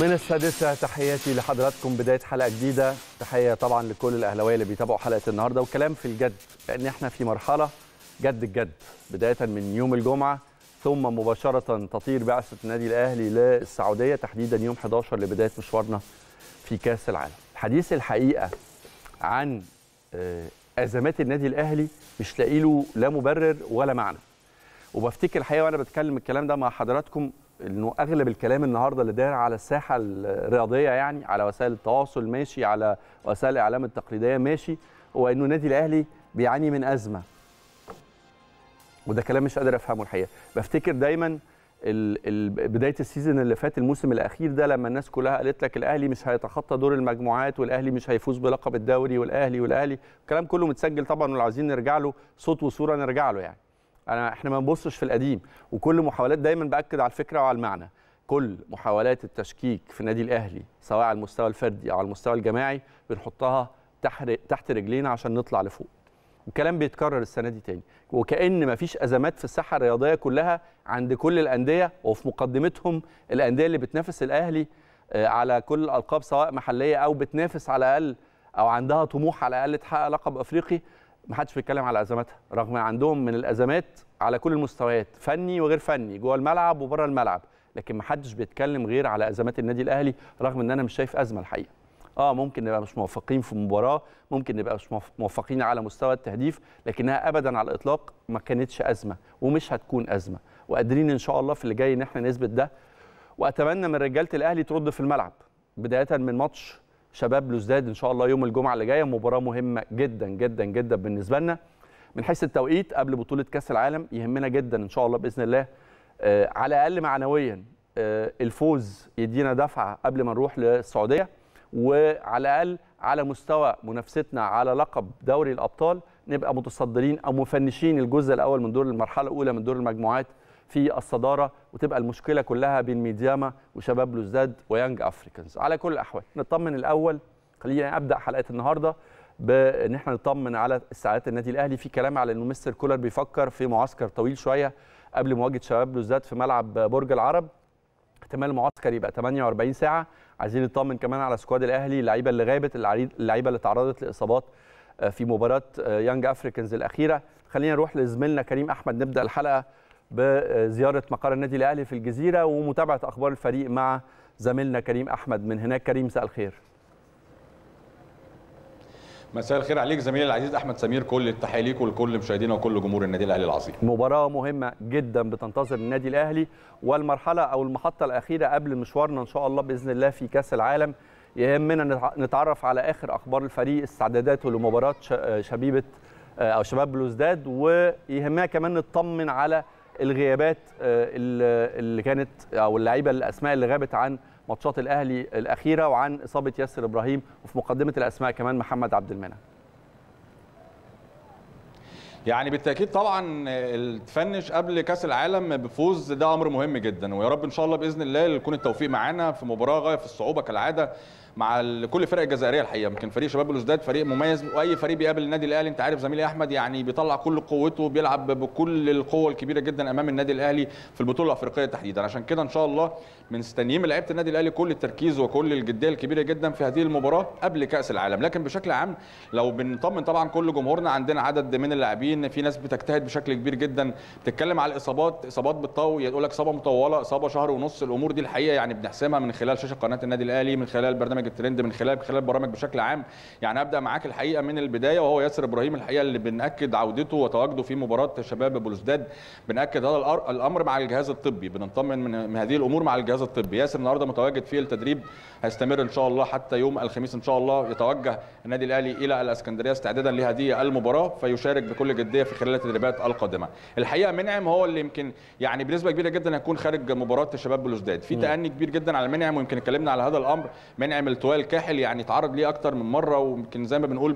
من السادسة تحياتي لحضراتكم بداية حلقة جديدة تحية طبعا لكل الأهلاوية اللي بيتابعوا حلقة النهاردة وكلام في الجد لأن احنا في مرحلة جد الجد بداية من يوم الجمعة ثم مباشرة تطير بعثة النادي الأهلي للسعودية تحديدا يوم 11 لبداية مشوارنا في كأس العالم الحديث الحقيقة عن آه، أزمات النادي الأهلي مش لاقي له لا مبرر ولا معنى وبفتكر الحقيقة وأنا بتكلم الكلام ده مع حضراتكم انه اغلب الكلام النهارده اللي داير على الساحه الرياضيه يعني على وسائل التواصل ماشي على وسائل الاعلام التقليديه ماشي هو انه النادي الاهلي بيعاني من ازمه وده كلام مش قادر افهمه الحقيقه بفتكر دايما بدايه السيزون اللي فات الموسم الاخير ده لما الناس كلها قالت لك الاهلي مش هيتخطى دور المجموعات والاهلي مش هيفوز بلقب الدوري والاهلي والاهلي الكلام كله متسجل طبعا ولو عايزين نرجع له صوت وصوره نرجع له يعني انا احنا ما بنبصش في القديم وكل محاولات دايما باكد على الفكره وعلى المعنى كل محاولات التشكيك في النادي الاهلي سواء على المستوى الفردي او على المستوى الجماعي بنحطها تحت رجلينا عشان نطلع لفوق والكلام بيتكرر السنه دي تاني وكان مفيش ازمات في الساحه الرياضيه كلها عند كل الانديه وفي مقدمتهم الانديه اللي بتنافس الاهلي آه، على كل الالقاب سواء محليه او بتنافس على الاقل او عندها طموح على الاقل تحقق لقب افريقي ما حدش بيتكلم على ازماتها رغم عندهم من الازمات على كل المستويات فني وغير فني جوه الملعب وبره الملعب لكن ما حدش بيتكلم غير على ازمات النادي الاهلي رغم ان انا مش شايف ازمه الحقيقه اه ممكن نبقى مش موفقين في المباراه ممكن نبقى مش موفقين على مستوى التهديف لكنها ابدا على الاطلاق ما كانتش ازمه ومش هتكون ازمه وقادرين ان شاء الله في اللي جاي ان احنا نثبت ده واتمنى من رجاله الاهلي ترد في الملعب بدايه من ماتش شباب لوزداد ان شاء الله يوم الجمعه اللي جايه مباراه مهمه جدا جدا جدا بالنسبه لنا من حيث التوقيت قبل بطوله كاس العالم يهمنا جدا ان شاء الله باذن الله آه، على الاقل معنويا آه، الفوز يدينا دفعه قبل ما نروح للسعوديه وعلى الاقل على مستوى منافستنا على لقب دوري الابطال نبقى متصدرين او مفنشين الجزء الاول من دور المرحله الاولى من دور المجموعات في الصداره وتبقى المشكله كلها بين ميدياما وشباب لوزداد ويانج افريكانز على كل الاحوال نطمن الاول خلينا ابدا حلقه النهارده بان احنا نطمن على استعدادات النادي الاهلي في كلام على انه مستر كولر بيفكر في معسكر طويل شويه قبل مواجهه شباب لوزداد في ملعب برج العرب احتمال المعسكر يبقى 48 ساعه عايزين نطمن كمان على سكواد الاهلي اللعيبه اللي غابت اللعيبه اللي تعرضت لاصابات آه، في مباراه آه، يانج افريكانز الاخيره خلينا نروح لزميلنا كريم احمد نبدا الحلقه بزياره مقر النادي الاهلي في الجزيره ومتابعه اخبار الفريق مع زميلنا كريم احمد من هناك كريم مساء الخير مساء الخير عليك زميلي العزيز احمد سمير كل التحيه ليك ولكل مشاهدينا وكل جمهور النادي الاهلي العظيم. مباراه مهمه جدا بتنتظر النادي الاهلي والمرحله او المحطه الاخيره قبل مشوارنا ان شاء الله باذن الله في كاس العالم يهمنا نتعرف على اخر اخبار الفريق استعداداته لمباراه شبيبه آه، او شباب بلوزداد ويهمنا كمان نطمن على الغيابات آه، اللي كانت او اللعيبه الاسماء اللي غابت عن ماتشات الاهلي الاخيره وعن اصابه ياسر ابراهيم وفي مقدمه الاسماء كمان محمد عبد المنعم يعني بالتاكيد طبعا تفنش قبل كاس العالم بفوز ده امر مهم جدا ويا رب ان شاء الله باذن الله يكون التوفيق معانا في مباراه غايه في الصعوبه كالعاده مع كل الفرق الجزائريه الحقيقه يمكن فريق شباب الوزداد فريق مميز واي فريق بيقابل النادي الاهلي انت عارف زميلي احمد يعني بيطلع كل قوته بيلعب بكل القوه الكبيره جدا امام النادي الاهلي في البطوله الافريقيه تحديدا عشان كده ان شاء الله مستنيين من لعيبه النادي الاهلي كل التركيز وكل الجديه الكبيره جدا في هذه المباراه قبل كاس العالم لكن بشكل عام لو بنطمن طبعا كل جمهورنا عندنا عدد من اللاعبين في ناس بتجتهد بشكل كبير جدا بتتكلم على الاصابات اصابات بتطول يقول لك اصابه مطوله اصابه شهر ونص الامور دي الحقيقه يعني بنحسمها من خلال شاشه قناه النادي الاهلي من خلال برنامج برنامج الترند من خلال خلال برامج بشكل عام يعني ابدا معاك الحقيقه من البدايه وهو ياسر ابراهيم الحقيقه اللي بناكد عودته وتواجده في مباراه شباب بلوزداد بناكد هذا الامر مع الجهاز الطبي بنطمن من هذه الامور مع الجهاز الطبي ياسر النهارده متواجد في التدريب هيستمر ان شاء الله حتى يوم الخميس ان شاء الله يتوجه النادي الاهلي الى الاسكندريه استعدادا لهذه المباراه فيشارك بكل جديه في خلال التدريبات القادمه الحقيقه منعم هو اللي يمكن يعني بنسبه كبيره جدا هيكون خارج مباراه الشباب بلوزداد في تاني كبير جدا على منعم ويمكن اتكلمنا على هذا الامر منعم التوال الكاحل يعني اتعرض ليه اكتر من مره ويمكن زي ما بنقول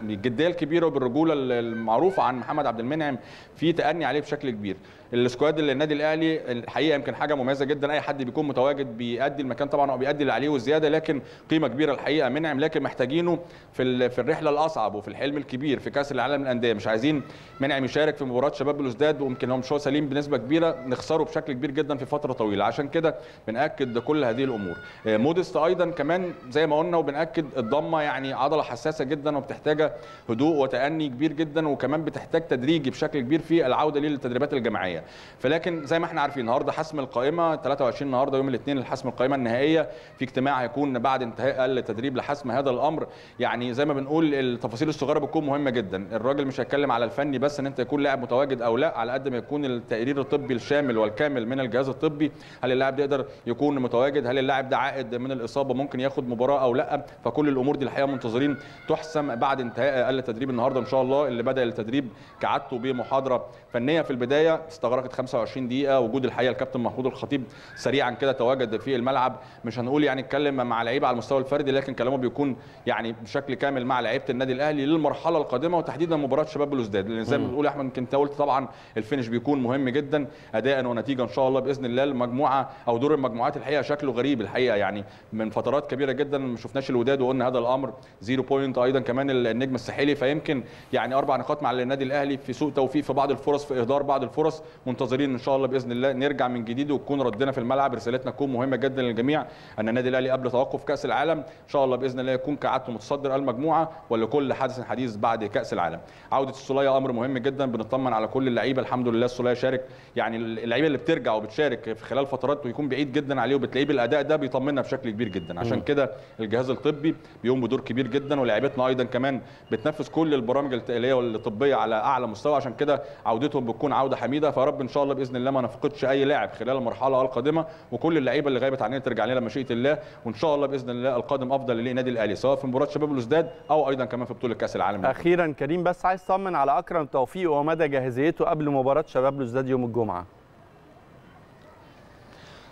بالجديه الكبيره وبالرجوله المعروفه عن محمد عبد المنعم في تاني عليه بشكل كبير السكواد اللي النادي الاهلي الحقيقه يمكن حاجه مميزه جدا اي حد بيكون متواجد بيأدي المكان طبعا او بيأدي اللي عليه وزياده لكن قيمه كبيره الحقيقه منعم لكن محتاجينه في في الرحله الاصعب وفي الحلم الكبير في كاس العالم للانديه مش عايزين منعم يشارك في مباراه شباب بلوزداد ويمكن هو مش هو سليم بنسبه كبيره نخسره بشكل كبير جدا في فتره طويله عشان كده بنأكد كل هذه الامور آه، مودست ايضا كمان زي ما قلنا وبنأكد الضمه يعني عضله حساسه جدا وبتحتاج هدوء وتأني كبير جدا وكمان بتحتاج تدريجي بشكل كبير في العوده للتدريبات الجماعيه فلكن زي ما احنا عارفين النهارده حسم القائمه 23 النهارده يوم الاثنين الحسم القائمه النهائيه في اجتماع هيكون بعد انتهاء التدريب لحسم هذا الامر يعني زي ما بنقول التفاصيل الصغيره بتكون مهمه جدا الراجل مش هيتكلم على الفني بس ان انت يكون لاعب متواجد او لا على قد ما يكون التقرير الطبي الشامل والكامل من الجهاز الطبي هل اللاعب ده يقدر يكون متواجد هل اللاعب ده عائد من الاصابه ممكن ياخد مباراه او لا فكل الامور دي الحقيقه منتظرين تحسم بعد انتهاء التدريب النهارده ان شاء الله اللي بدا التدريب كعادته بمحاضره فنيه في البدايه استغرقت 25 دقيقه وجود الحقيقه الكابتن محمود الخطيب سريعا كده تواجد في الملعب مش هنقول يعني اتكلم مع لعيبه على المستوى الفردي لكن كلامه بيكون يعني بشكل كامل مع لعيبه النادي الاهلي للمرحله القادمه وتحديدا مباراه شباب بلوزداد لان زي ما بنقول احمد يمكن انت قلت طبعا الفينش بيكون مهم جدا اداء ونتيجه ان شاء الله باذن الله المجموعه او دور المجموعات الحقيقه شكله غريب الحقيقه يعني من فترات كبيره جدا ما شفناش الوداد وقلنا هذا الامر زيرو بوينت ايضا كمان النجم الساحلي فيمكن يعني اربع نقاط مع النادي الاهلي في سوء توفيق في بعض الفرص في اهدار بعض الفرص منتظرين ان شاء الله باذن الله نرجع من جديد وتكون ردنا في الملعب رسالتنا تكون مهمه جدا للجميع ان النادي الاهلي قبل توقف كاس العالم ان شاء الله باذن الله يكون كعادته متصدر المجموعه ولكل حدث حديث بعد كاس العالم عوده السوليه امر مهم جدا بنطمن على كل اللعيبه الحمد لله السوليه شارك يعني اللعيبه اللي بترجع وبتشارك في خلال فترات ويكون بعيد جدا عليه وبتلاقيه بالاداء ده بيطمنا بشكل كبير جدا عشان كده الجهاز الطبي بيقوم بدور كبير جدا ولاعيبتنا ايضا كمان بتنفذ كل البرامج التقنيه والطبيه على اعلى مستوى عشان كده عودتهم بتكون عوده حميده فيا رب ان شاء الله باذن الله ما نفقدش اي لاعب خلال المرحله القادمه وكل اللعيبه اللي غايبه عننا ترجع لنا مشيئه الله وان شاء الله باذن الله القادم افضل للنادي الاهلي سواء في مباراه شباب الوزداد او ايضا كمان في بطوله كاس العالم اخيرا كريم بس عايز اطمن على اكرم توفيق ومدى جاهزيته قبل مباراه شباب الوزداد يوم الجمعه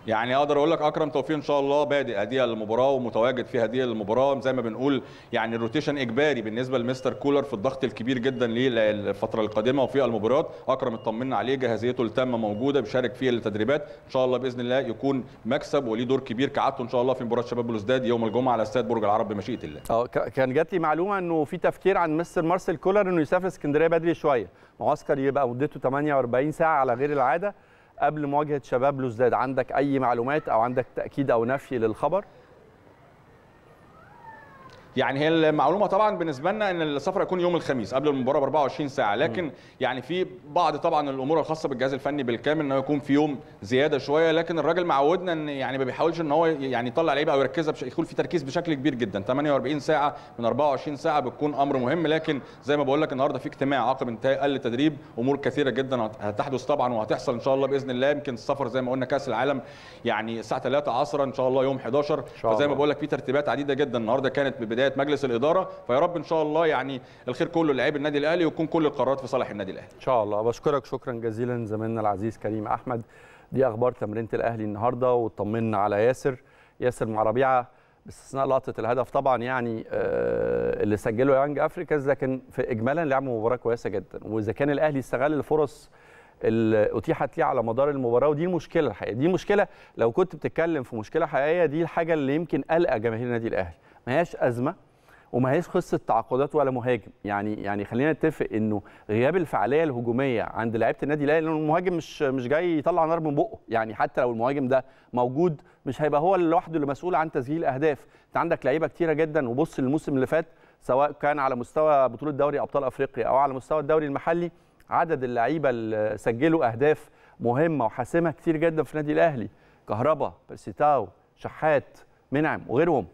يعني اقدر اقول لك اكرم توفيق ان شاء الله بادئ هديه المباراه ومتواجد في هديه المباراه زي ما بنقول يعني الروتيشن اجباري بالنسبه لمستر كولر في الضغط الكبير جدا للفتره القادمه وفي المباريات اكرم اطمنا عليه جاهزيته التامه موجوده بيشارك في التدريبات ان شاء الله باذن الله يكون مكسب وليه دور كبير كعادته ان شاء الله في مباراه شباب بلوزداد يوم الجمعه على استاد برج العرب بمشيئه الله اه كان جات لي معلومه انه في تفكير عن مستر مارسيل كولر انه يسافر اسكندريه بدري شويه معسكر يبقى مدته 48 ساعه على غير العاده قبل مواجهه شباب لوزداد عندك اي معلومات او عندك تاكيد او نفي للخبر يعني هي المعلومه طبعا بالنسبه لنا ان السفر هيكون يوم الخميس قبل المباراه ب 24 ساعه لكن م. يعني في بعض طبعا الامور الخاصه بالجهاز الفني بالكامل انه يكون في يوم زياده شويه لكن الراجل معودنا ان يعني ما بيحاولش ان هو يعني يطلع لعيبه او يركزها بش... يكون في تركيز بشكل كبير جدا 48 ساعه من 24 ساعه بتكون امر مهم لكن زي ما بقول لك النهارده في اجتماع عقب انتهاء التدريب امور كثيره جدا هتحدث طبعا وهتحصل ان شاء الله باذن الله يمكن السفر زي ما قلنا كاس العالم يعني الساعه 3 عصرا ان شاء الله يوم 11 شاء الله. فزي ما بقول لك في ترتيبات عديده جدا النهارده كانت ببدايه بدايه مجلس الاداره فيا رب ان شاء الله يعني الخير كله لعيب النادي الاهلي ويكون كل القرارات في صالح النادي الاهلي ان شاء الله بشكرك شكرا جزيلا زميلنا العزيز كريم احمد دي اخبار تمرينه الاهلي النهارده وطمنا على ياسر ياسر مع ربيعه باستثناء لقطه الهدف طبعا يعني آه، اللي سجله يانج افريكاز لكن في اجمالا لعب مباراه كويسه جدا واذا كان الاهلي استغل الفرص اللي اتيحت ليه على مدار المباراه ودي مشكله الحقيقه دي مشكله لو كنت بتتكلم في مشكله حقيقيه دي الحاجه اللي يمكن قلقه جماهير النادي الاهلي ما هياش ازمه وما هيش قصه تعاقدات ولا مهاجم يعني يعني خلينا نتفق انه غياب الفعاليه الهجوميه عند لعيبه النادي الاهلي لان المهاجم مش مش جاي يطلع نار من بقه يعني حتى لو المهاجم ده موجود مش هيبقى هو لوحده اللي مسؤول عن تسجيل اهداف انت عندك لعيبه كتيره جدا وبص الموسم اللي فات سواء كان على مستوى بطوله دوري ابطال افريقيا او على مستوى الدوري المحلي عدد اللعيبه اللي سجلوا اهداف مهمه وحاسمه كتير جدا في النادي الاهلي كهربا بيرسيتاو شحات منعم وغيرهم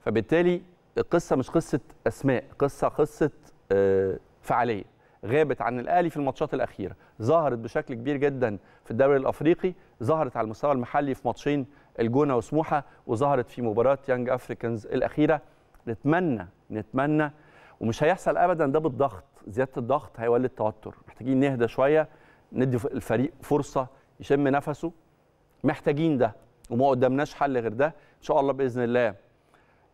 فبالتالي القصه مش قصه اسماء قصه قصه آه، فعاليه غابت عن الاهلي في الماتشات الاخيره ظهرت بشكل كبير جدا في الدوري الافريقي ظهرت على المستوى المحلي في ماتشين الجونه وسموحه وظهرت في مباراه يانج افريكانز الاخيره نتمنى نتمنى ومش هيحصل ابدا ده بالضغط زياده الضغط هيولد توتر محتاجين نهدى شويه ندي الفريق فرصه يشم نفسه محتاجين ده وما قدامناش حل غير ده ان شاء الله باذن الله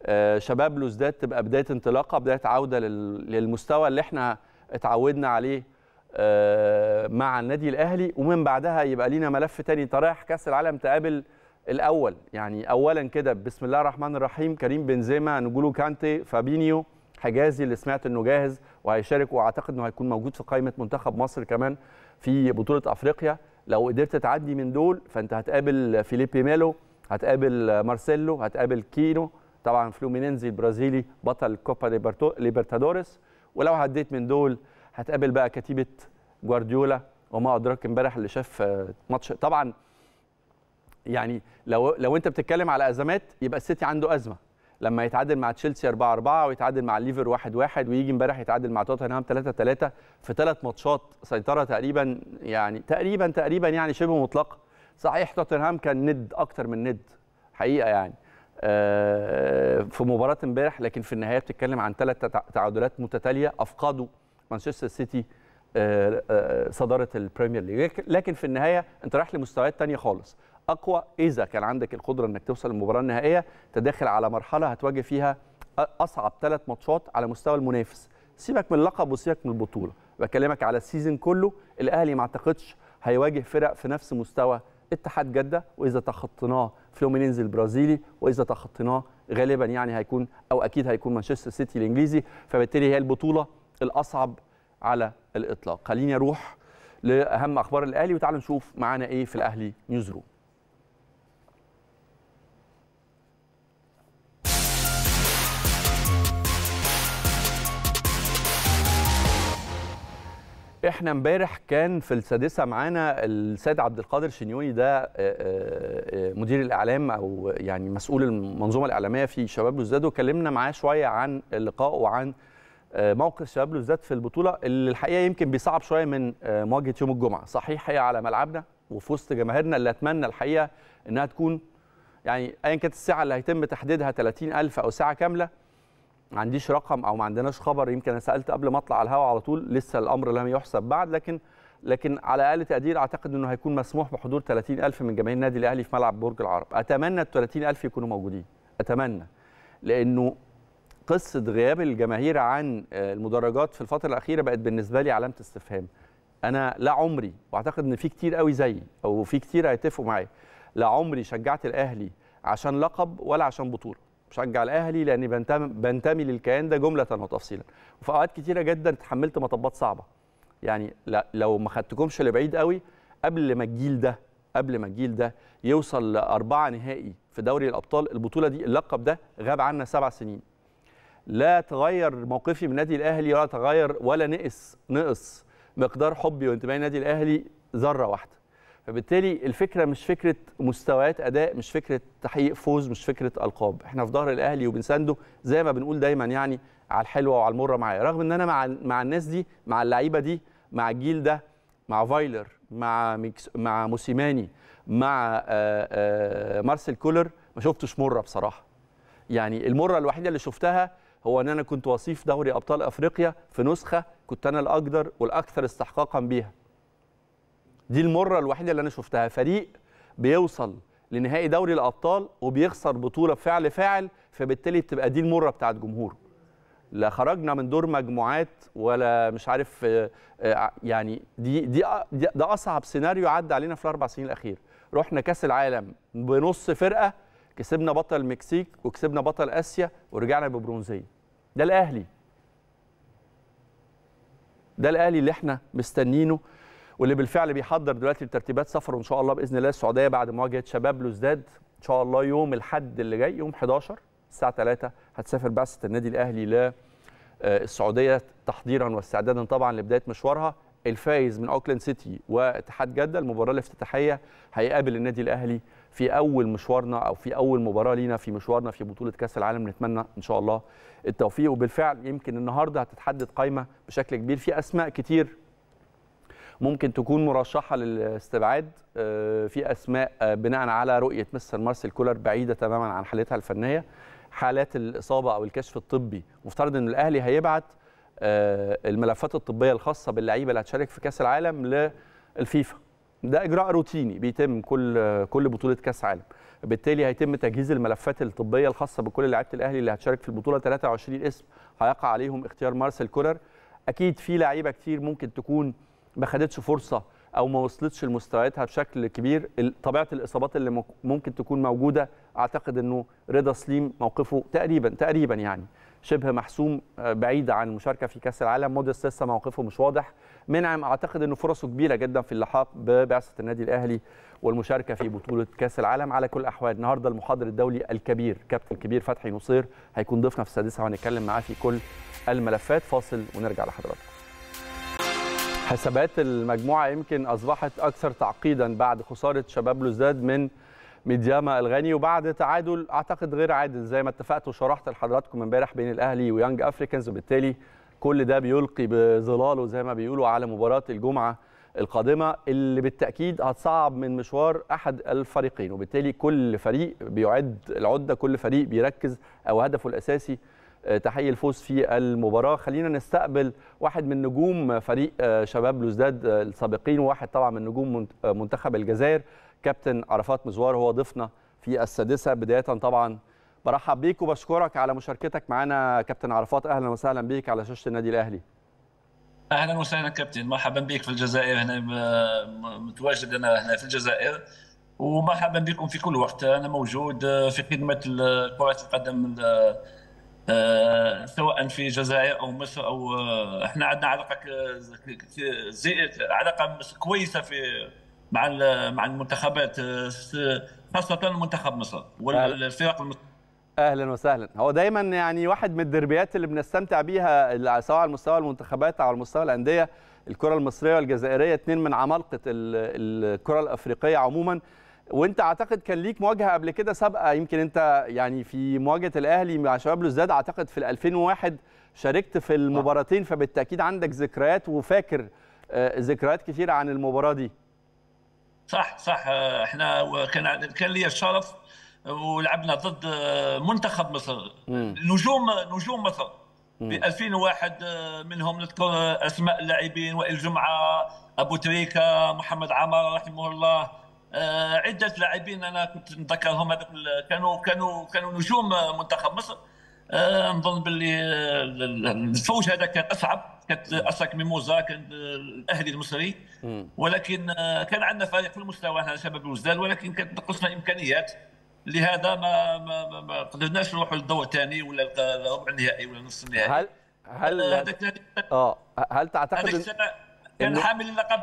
آه، شباب لوزداد تبقى بدايه انطلاقه بدايه عوده للمستوى اللي احنا اتعودنا عليه آه، مع النادي الاهلي ومن بعدها يبقى لينا ملف تاني رايح كاس العالم تقابل الاول يعني اولا كده بسم الله الرحمن الرحيم كريم بنزيما نجولو كانتي فابينيو حجازي اللي سمعت انه جاهز وهيشارك واعتقد انه هيكون موجود في قائمه منتخب مصر كمان في بطوله افريقيا لو قدرت تعدي من دول فانت هتقابل فيليبي ميلو هتقابل مارسيلو هتقابل كينو طبعا فلومينينزي البرازيلي بطل كوبا ليبرتادوريس ولو عديت من دول هتقابل بقى كتيبه جوارديولا وما ادراك امبارح اللي شاف آه، ماتش طبعا يعني لو لو انت بتتكلم على ازمات يبقى السيتي عنده ازمه لما يتعادل مع تشيلسي 4 4 ويتعادل مع الليفر 1 1 ويجي امبارح يتعادل مع توتنهام 3 3 في ثلاث ماتشات سيطره تقريبا يعني تقريبا تقريبا يعني شبه مطلقه صحيح توتنهام كان ند اكتر من ند حقيقه يعني آه، في مباراه امبارح لكن في النهايه بتتكلم عن ثلاث تعادلات متتاليه افقدوا مانشستر سيتي آه، آه، صداره البريمير ليج لكن في النهايه انت رايح لمستويات ثانيه خالص اقوى اذا كان عندك القدره انك توصل للمباراه النهائيه تداخل على مرحله هتواجه فيها اصعب ثلاث ماتشات على مستوى المنافس سيبك من اللقب وسيبك من البطوله بكلمك على السيزون كله الاهلي ما اعتقدش هيواجه فرق في نفس مستوى اتحاد جده واذا تخطيناه فلومينينز البرازيلي واذا تخطيناه غالبا يعني هيكون او اكيد هيكون مانشستر سيتي الانجليزي فبالتالي هي البطوله الاصعب على الاطلاق خليني اروح لاهم اخبار الاهلي وتعالوا نشوف معانا ايه في الاهلي نيوز روم احنا امبارح كان في السادسه معانا السيد عبد القادر شنيوني ده آه، آه، آه، مدير الاعلام او يعني مسؤول المنظومه الاعلاميه في شباب بلوزداد وكلمنا معاه شويه عن اللقاء وعن موقف شباب بلوزداد في البطوله اللي الحقيقه يمكن بيصعب شويه من مواجهه يوم الجمعه صحيح هي على ملعبنا وفي وسط جماهيرنا اللي اتمنى الحقيقه انها تكون يعني ايا كانت الساعه اللي هيتم تحديدها 30000 او ساعه كامله ما عنديش رقم او ما عندناش خبر يمكن انا سالت قبل ما اطلع على الهواء على طول لسه الامر لم يحسب بعد لكن لكن على اقل تقدير اعتقد انه هيكون مسموح بحضور 30000 من جماهير النادي الاهلي في ملعب برج العرب اتمنى ال 30000 يكونوا موجودين اتمنى لانه قصه غياب الجماهير عن آه، المدرجات في الفتره الاخيره بقت بالنسبه لي علامه استفهام انا لا عمري واعتقد ان في كتير قوي زيي او في كتير هيتفقوا معايا لا عمري شجعت الاهلي عشان لقب ولا عشان بطوله بشجع الاهلي لاني بنتمي بنتمي للكيان ده جمله وتفصيلا وفي اوقات كتيره جدا تحملت مطبات صعبه يعني لا لو ما خدتكمش لبعيد قوي قبل ما الجيل ده قبل ما الجيل ده يوصل لأربعة نهائي في دوري الأبطال البطولة دي اللقب ده غاب عنا سبع سنين لا تغير موقفي من النادي الأهلي ولا تغير ولا نقص نقص مقدار حبي وانتمائي للنادي الأهلي ذرة واحدة فبالتالي الفكره مش فكره مستويات اداء مش فكره تحقيق فوز مش فكره القاب احنا في ظهر الاهلي وبنسانده زي ما بنقول دايما يعني على الحلوه وعلى المره معايا رغم ان انا مع مع الناس دي مع اللعيبه دي مع الجيل ده مع فايلر مع ميكس مع موسيماني مع آآ آه، آآ آه، مارسيل كولر ما شفتش مره بصراحه يعني المره الوحيده اللي شفتها هو ان انا كنت وصيف دوري ابطال افريقيا في نسخه كنت انا الاقدر والاكثر استحقاقا بيها دي المره الوحيده اللي انا شفتها فريق بيوصل لنهائي دوري الابطال وبيخسر بطوله بفعل فاعل فبالتالي بتبقى دي المره بتاعت جمهوره لا خرجنا من دور مجموعات ولا مش عارف آه، آه، يعني دي دي ده اصعب سيناريو عدى علينا في الاربع سنين الاخير رحنا كاس العالم بنص فرقه كسبنا بطل المكسيك وكسبنا بطل اسيا ورجعنا ببرونزيه ده الاهلي ده الاهلي اللي احنا مستنينه واللي بالفعل بيحضر دلوقتي لترتيبات سفره ان شاء الله باذن الله السعوديه بعد مواجهه شباب لوزداد ان شاء الله يوم الاحد اللي جاي يوم 11 الساعه 3 هتسافر بعثه النادي الاهلي للسعوديه آه، تحضيرا واستعدادا طبعا لبدايه مشوارها الفايز من اوكلاند سيتي واتحاد جده المباراه الافتتاحيه هيقابل النادي الاهلي في اول مشوارنا او في اول مباراه لينا في مشوارنا في بطوله كاس العالم نتمنى ان شاء الله التوفيق وبالفعل يمكن النهارده هتتحدد قائمه بشكل كبير في اسماء كتير ممكن تكون مرشحه للاستبعاد آه، في اسماء آه، بناء على رؤيه مستر مارسيل كولر بعيده تماما عن حالتها الفنيه حالات الاصابه او الكشف الطبي مفترض ان الاهلي هيبعت آه، الملفات الطبيه الخاصه باللعيبه اللي هتشارك في كاس العالم للفيفا ده اجراء روتيني بيتم كل كل بطوله كاس عالم بالتالي هيتم تجهيز الملفات الطبيه الخاصه بكل لعيبه الاهلي اللي هتشارك في البطوله 23 اسم هيقع عليهم اختيار مارسيل كولر اكيد في لعيبه كتير ممكن تكون ما خدتش فرصه او ما وصلتش لمستوياتها بشكل كبير طبيعه الاصابات اللي ممكن تكون موجوده اعتقد انه رضا سليم موقفه تقريبا تقريبا يعني شبه محسوم آه، بعيد عن المشاركه في كاس العالم موديس لسه موقفه مش واضح منعم اعتقد انه فرصه كبيره جدا في اللحاق ببعثه النادي الاهلي والمشاركه في بطوله كاس العالم على كل الاحوال النهارده المحاضر الدولي الكبير كابتن الكبير فتحي نصير هيكون ضيفنا في السادسه وهنتكلم معاه في كل الملفات فاصل ونرجع لحضراتكم حسابات المجموعة يمكن أصبحت أكثر تعقيدا بعد خسارة شباب لوزداد من ميدياما الغاني وبعد تعادل أعتقد غير عادل زي ما اتفقت وشرحت لحضراتكم امبارح بين الأهلي ويانج أفريكانز وبالتالي كل ده بيلقي بظلاله زي ما بيقولوا على مباراة الجمعة القادمة اللي بالتأكيد هتصعب من مشوار أحد الفريقين وبالتالي كل فريق بيعد العدة كل فريق بيركز أو هدفه الأساسي آه، تحقيق الفوز في المباراه خلينا نستقبل واحد من نجوم فريق آه، شباب لوزداد آه، السابقين وواحد طبعا من نجوم منتخب الجزائر كابتن عرفات مزوار هو ضيفنا في السادسه بدايه طبعا برحب بيك وبشكرك على مشاركتك معنا كابتن عرفات اهلا وسهلا بيك على شاشه النادي الاهلي اهلا وسهلا كابتن مرحبا بك في الجزائر هنا متواجد انا هنا في الجزائر ومرحبا بكم في كل وقت انا موجود في خدمه كره القدم آه، سواء في الجزائر او مصر او آه، احنا عندنا علاقه علاقه كويسه في مع مع المنتخبات آه، خاصه منتخب مصر والفرق المصر اهلا وسهلا هو دايما يعني واحد من الدربيات اللي بنستمتع بيها سواء على مستوى المنتخبات او على مستوى الانديه الكره المصريه والجزائريه اثنين من عمالقه الكره الافريقيه عموما وانت اعتقد كان ليك مواجهه قبل كده سابقه يمكن انت يعني في مواجهه الاهلي مع شباب لوزداد اعتقد في 2001 شاركت في المباراتين فبالتاكيد عندك ذكريات وفاكر آه، ذكريات كثيرة عن المباراه دي صح صح احنا كان كان لي الشرف ولعبنا ضد آه، منتخب مصر مم. نجوم نجوم مصر ب 2001 آه، منهم نذكر اسماء اللاعبين وائل جمعه ابو تريكه محمد عمر رحمه الله آه، عده لاعبين انا كنت نذكرهم هذوك كانوا كانوا كانوا نجوم منتخب مصر آه، نظن باللي الفوج هذا كان اصعب كانت اساك ميموزا كان الاهلي المصري ولكن آه، كان عندنا فريق في المستوى احنا شباب الوزدان ولكن كانت نقصنا امكانيات لهذا ما ما ما قدرناش نروحوا للدور الثاني ولا الربع النهائي ولا نصف النهائي هل هل هل تعتقد هذيك السنه كان حامل اللقب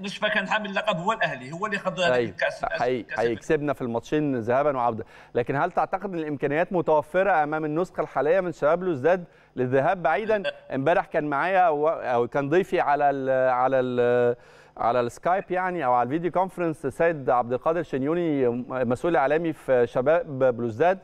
نشفى كان حامل اللقب هو الاهلي هو اللي خد أيوة. طيب، الكاس هيكسبنا في الماتشين ذهابا وعوده لكن هل تعتقد ان الامكانيات متوفره امام النسخه الحاليه من شباب لوزداد للذهاب بعيدا امبارح كان معايا او كان ضيفي على الـ على الـ على السكايب يعني او على الفيديو كونفرنس سيد عبد القادر شنيوني مسؤول اعلامي في شباب بلوزداد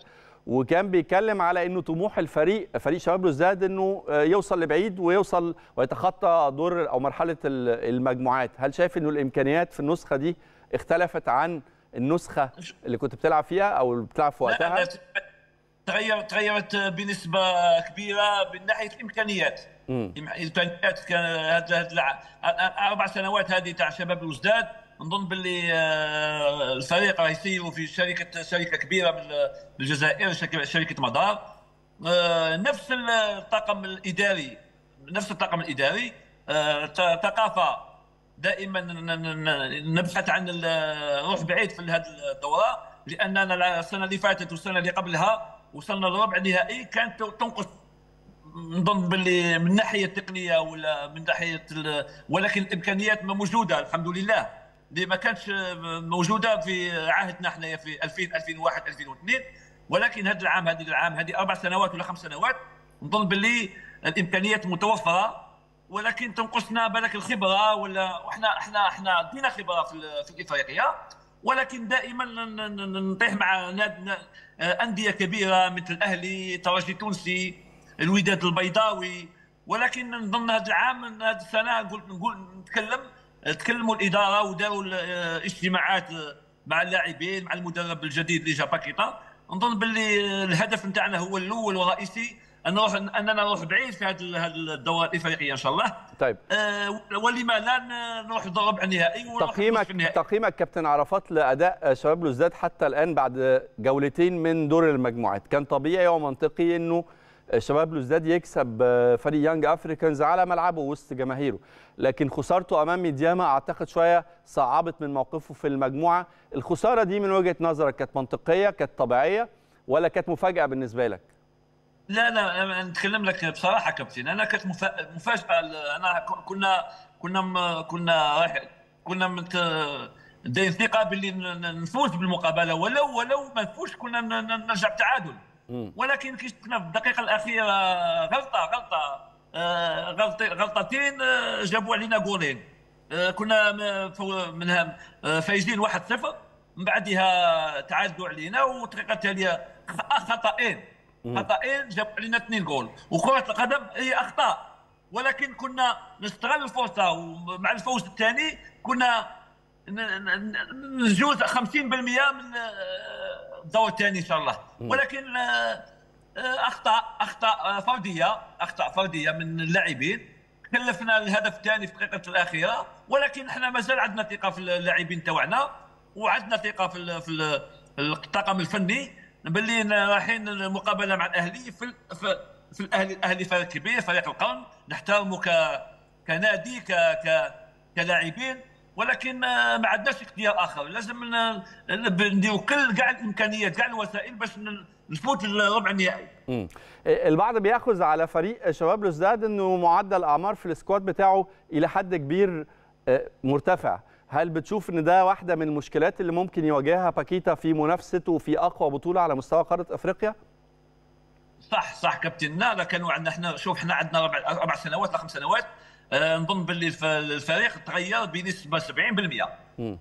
وكان بيتكلم على انه طموح الفريق فريق شباب بلوزداد انه آه، يوصل لبعيد ويوصل ويتخطى دور او مرحله المجموعات هل شايف انه الامكانيات في النسخه دي اختلفت عن النسخه اللي كنت بتلعب فيها او اللي بتلعب في وقتها تغير تغيرت بنسبه كبيره من ناحيه الامكانيات امكانيات كان هذا اربع سنوات هذه تاع شباب بلوزداد نظن باللي آه، الفريق راه يسيروا في شركه شركه كبيره من الجزائر شركه مدار آه، نفس الطاقم الاداري نفس الطاقم الاداري آه، ثقافه دائما نبحث عن روح بعيد في هذه الدوره لاننا السنه اللي فاتت والسنه اللي قبلها وصلنا لربع نهائي كانت تنقص نظن باللي من الناحيه التقنيه ولا من ناحيه ولكن الامكانيات موجوده الحمد لله اللي ما كانتش موجوده في عهدنا احنا في 2000 2001 2002 ولكن هذا العام هذه العام هذه اربع سنوات ولا خمس سنوات نظن باللي الامكانيات متوفره ولكن تنقصنا بالك الخبره ولا احنا احنا احنا عندنا خبره في في افريقيا ولكن دائما نطيح مع انديه كبيره مثل الاهلي الترجي التونسي الوداد البيضاوي ولكن نظن هذا العام هذه السنه نقول نقول نتكلم تكلموا الاداره وداروا اجتماعات مع اللاعبين مع المدرب الجديد اللي جا باكيتا نظن باللي الهدف نتاعنا هو الاول والرئيسي ان نروح اننا نروح بعيد في هذه الدوره الافريقيه ان شاء الله طيب آه ولما لا نروح الربع النهائي تقييمك النهائي. تقييمك كابتن عرفات لاداء شباب لوزداد حتى الان بعد جولتين من دور المجموعات كان طبيعي ومنطقي انه شباب لوزداد يكسب آه، فريق يانج افريكانز على ملعبه وسط جماهيره لكن خسارته امام ميدياما اعتقد شويه صعبت من موقفه في المجموعه الخساره دي من وجهه نظرك كانت منطقيه كانت طبيعيه ولا كانت مفاجاه بالنسبه لك لا لا نتكلم لك بصراحه كابتن انا كانت مفاجاه انا كنا كنا كنا رايح كنا مت داير ثقه باللي نفوز بالمقابله ولو ولو ما نفوز كنا نرجع بتعادل ولكن كي شفنا في الدقيقه الاخيره غلطه غلطه آه، غلطه غلطتين آه، جابوا علينا جولين آه، كنا منها فايزين 1-0 من بعدها تعادلوا علينا والطريقه التاليه خطأين خطأين جابوا علينا اثنين جول وكره القدم هي اخطاء ولكن كنا نستغل الفرصه ومع الفوز الثاني كنا نجوز 50% من الدور الثاني ان شاء الله ولكن اخطاء آه، آه، اخطاء آه، فرديه اخطاء فرديه من اللاعبين كلفنا الهدف الثاني في الدقيقه الاخيره ولكن احنا مازال عندنا ثقه في اللاعبين تاعنا وعندنا ثقه في في الطاقم الفني باللي رايحين المقابله مع الاهلي في في, في الاهلي الاهلي فريق كبير فريق القرن نحترمه ك كنادي ك ك كلاعبين ولكن آه، ما عندناش اختيار اخر لازم نديروا كل كاع الامكانيات كاع الوسائل باش نفوت الربع النهائي البعض بياخذ على فريق شباب لوزداد انه معدل اعمار في السكواد بتاعه الى حد كبير آه، مرتفع هل بتشوف ان ده واحده من المشكلات اللي ممكن يواجهها باكيتا في منافسته في اقوى بطوله على مستوى قاره افريقيا صح صح كابتن نادا كانوا عندنا احنا شوف احنا عندنا اربع سنوات لخمس سنوات آه، نظن باللي الفريق تغير بنسبه 70%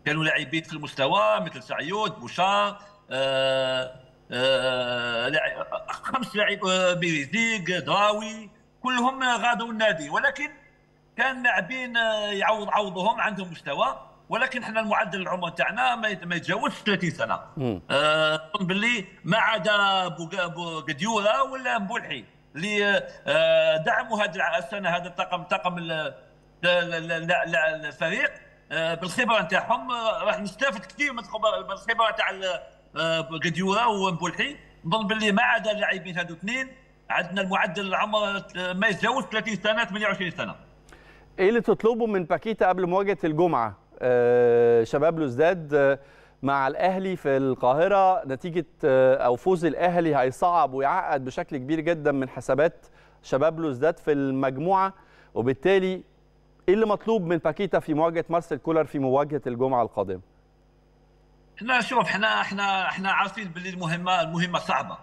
كانوا لاعبين في المستوى مثل سعيود بوشار آه آه خمس لاعب آه، بيريزيك دراوي كلهم غادروا النادي ولكن كان لاعبين آه، يعوض عوضهم عندهم مستوى ولكن احنا المعدل العمر تاعنا ما يتجاوزش 30 سنه اظن آه باللي ما عدا قديوره ولا بولحي لدعموا هذه السنه هذا الطاقم طاقم الفريق آه، بالخبره نتاعهم آه، راح نستافد كثير من الخبره تاع آه، غديورا ومبولحي نظن باللي ما عدا اللاعبين هذو اثنين عندنا المعدل العمر ما يتجاوز 30 سنه 28 سنه. ايه اللي تطلبه من باكيتا قبل مواجهه الجمعه؟ آه شباب لوزداد آه مع الاهلي في القاهره نتيجه آه، او فوز الاهلي هيصعب ويعقد بشكل كبير جدا من حسابات شباب لوزداد في المجموعه وبالتالي ايه اللي مطلوب من باكيتا في مواجهه مارسيل كولر في مواجهه الجمعه القادمه؟ احنا شوف احنا احنا احنا عارفين باللي المهمه المهمه صعبه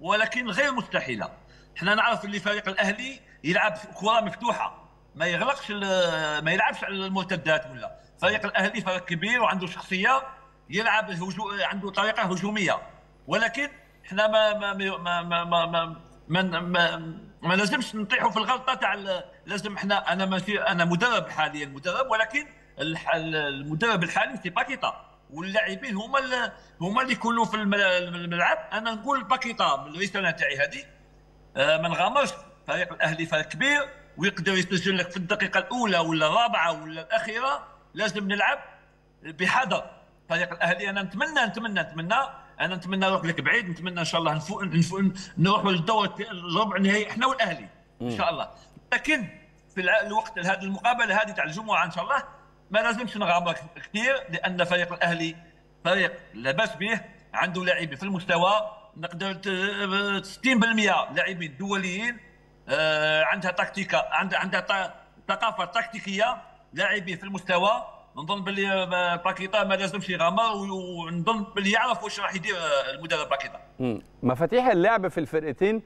ولكن غير مستحيله احنا نعرف اللي فريق الاهلي يلعب كره مفتوحه ما يغلقش ما يلعبش على المرتدات ولا فريق الاهلي فريق كبير وعنده شخصيه يلعب هجو... عنده طريقه هجوميه ولكن احنا ما ما ما ما ما, ما, ما, ما, ما لازمش نطيحوا في الغلطه تاع لازم احنا انا ماشي انا مدرب حاليا مدرب ولكن المدرب الحالي سي باكيتا واللاعبين هما هما اللي يكونوا في الملعب انا نقول باكيتا بالرساله تاعي هذه آه، ما نغامرش فريق الاهلي فريق كبير ويقدر يسجل لك في الدقيقه الاولى ولا الرابعه ولا الاخيره لازم نلعب بحذر فريق الاهلي انا نتمنى نتمنى نتمنى انا نتمنى نروح لك بعيد نتمنى ان شاء الله نفوق نفوق نروح للدور الربع النهائي احنا والاهلي ان شاء الله لكن في الوقت هذه المقابله هذه تاع الجمعه ان شاء الله ما لازمش نغامر كثير لان فريق الاهلي فريق لا باس به عنده لاعبين في المستوى نقدر 60% لاعبين دوليين آه، عندها تكتيكا عندها عندها ثقافه تكتيكيه لاعبين في المستوى نظن باللي آه، باكيتا ما لازمش يغامر ونظن باللي يعرف واش راح يدير آه، المدرب باكيتا مفاتيح اللعب في الفرقتين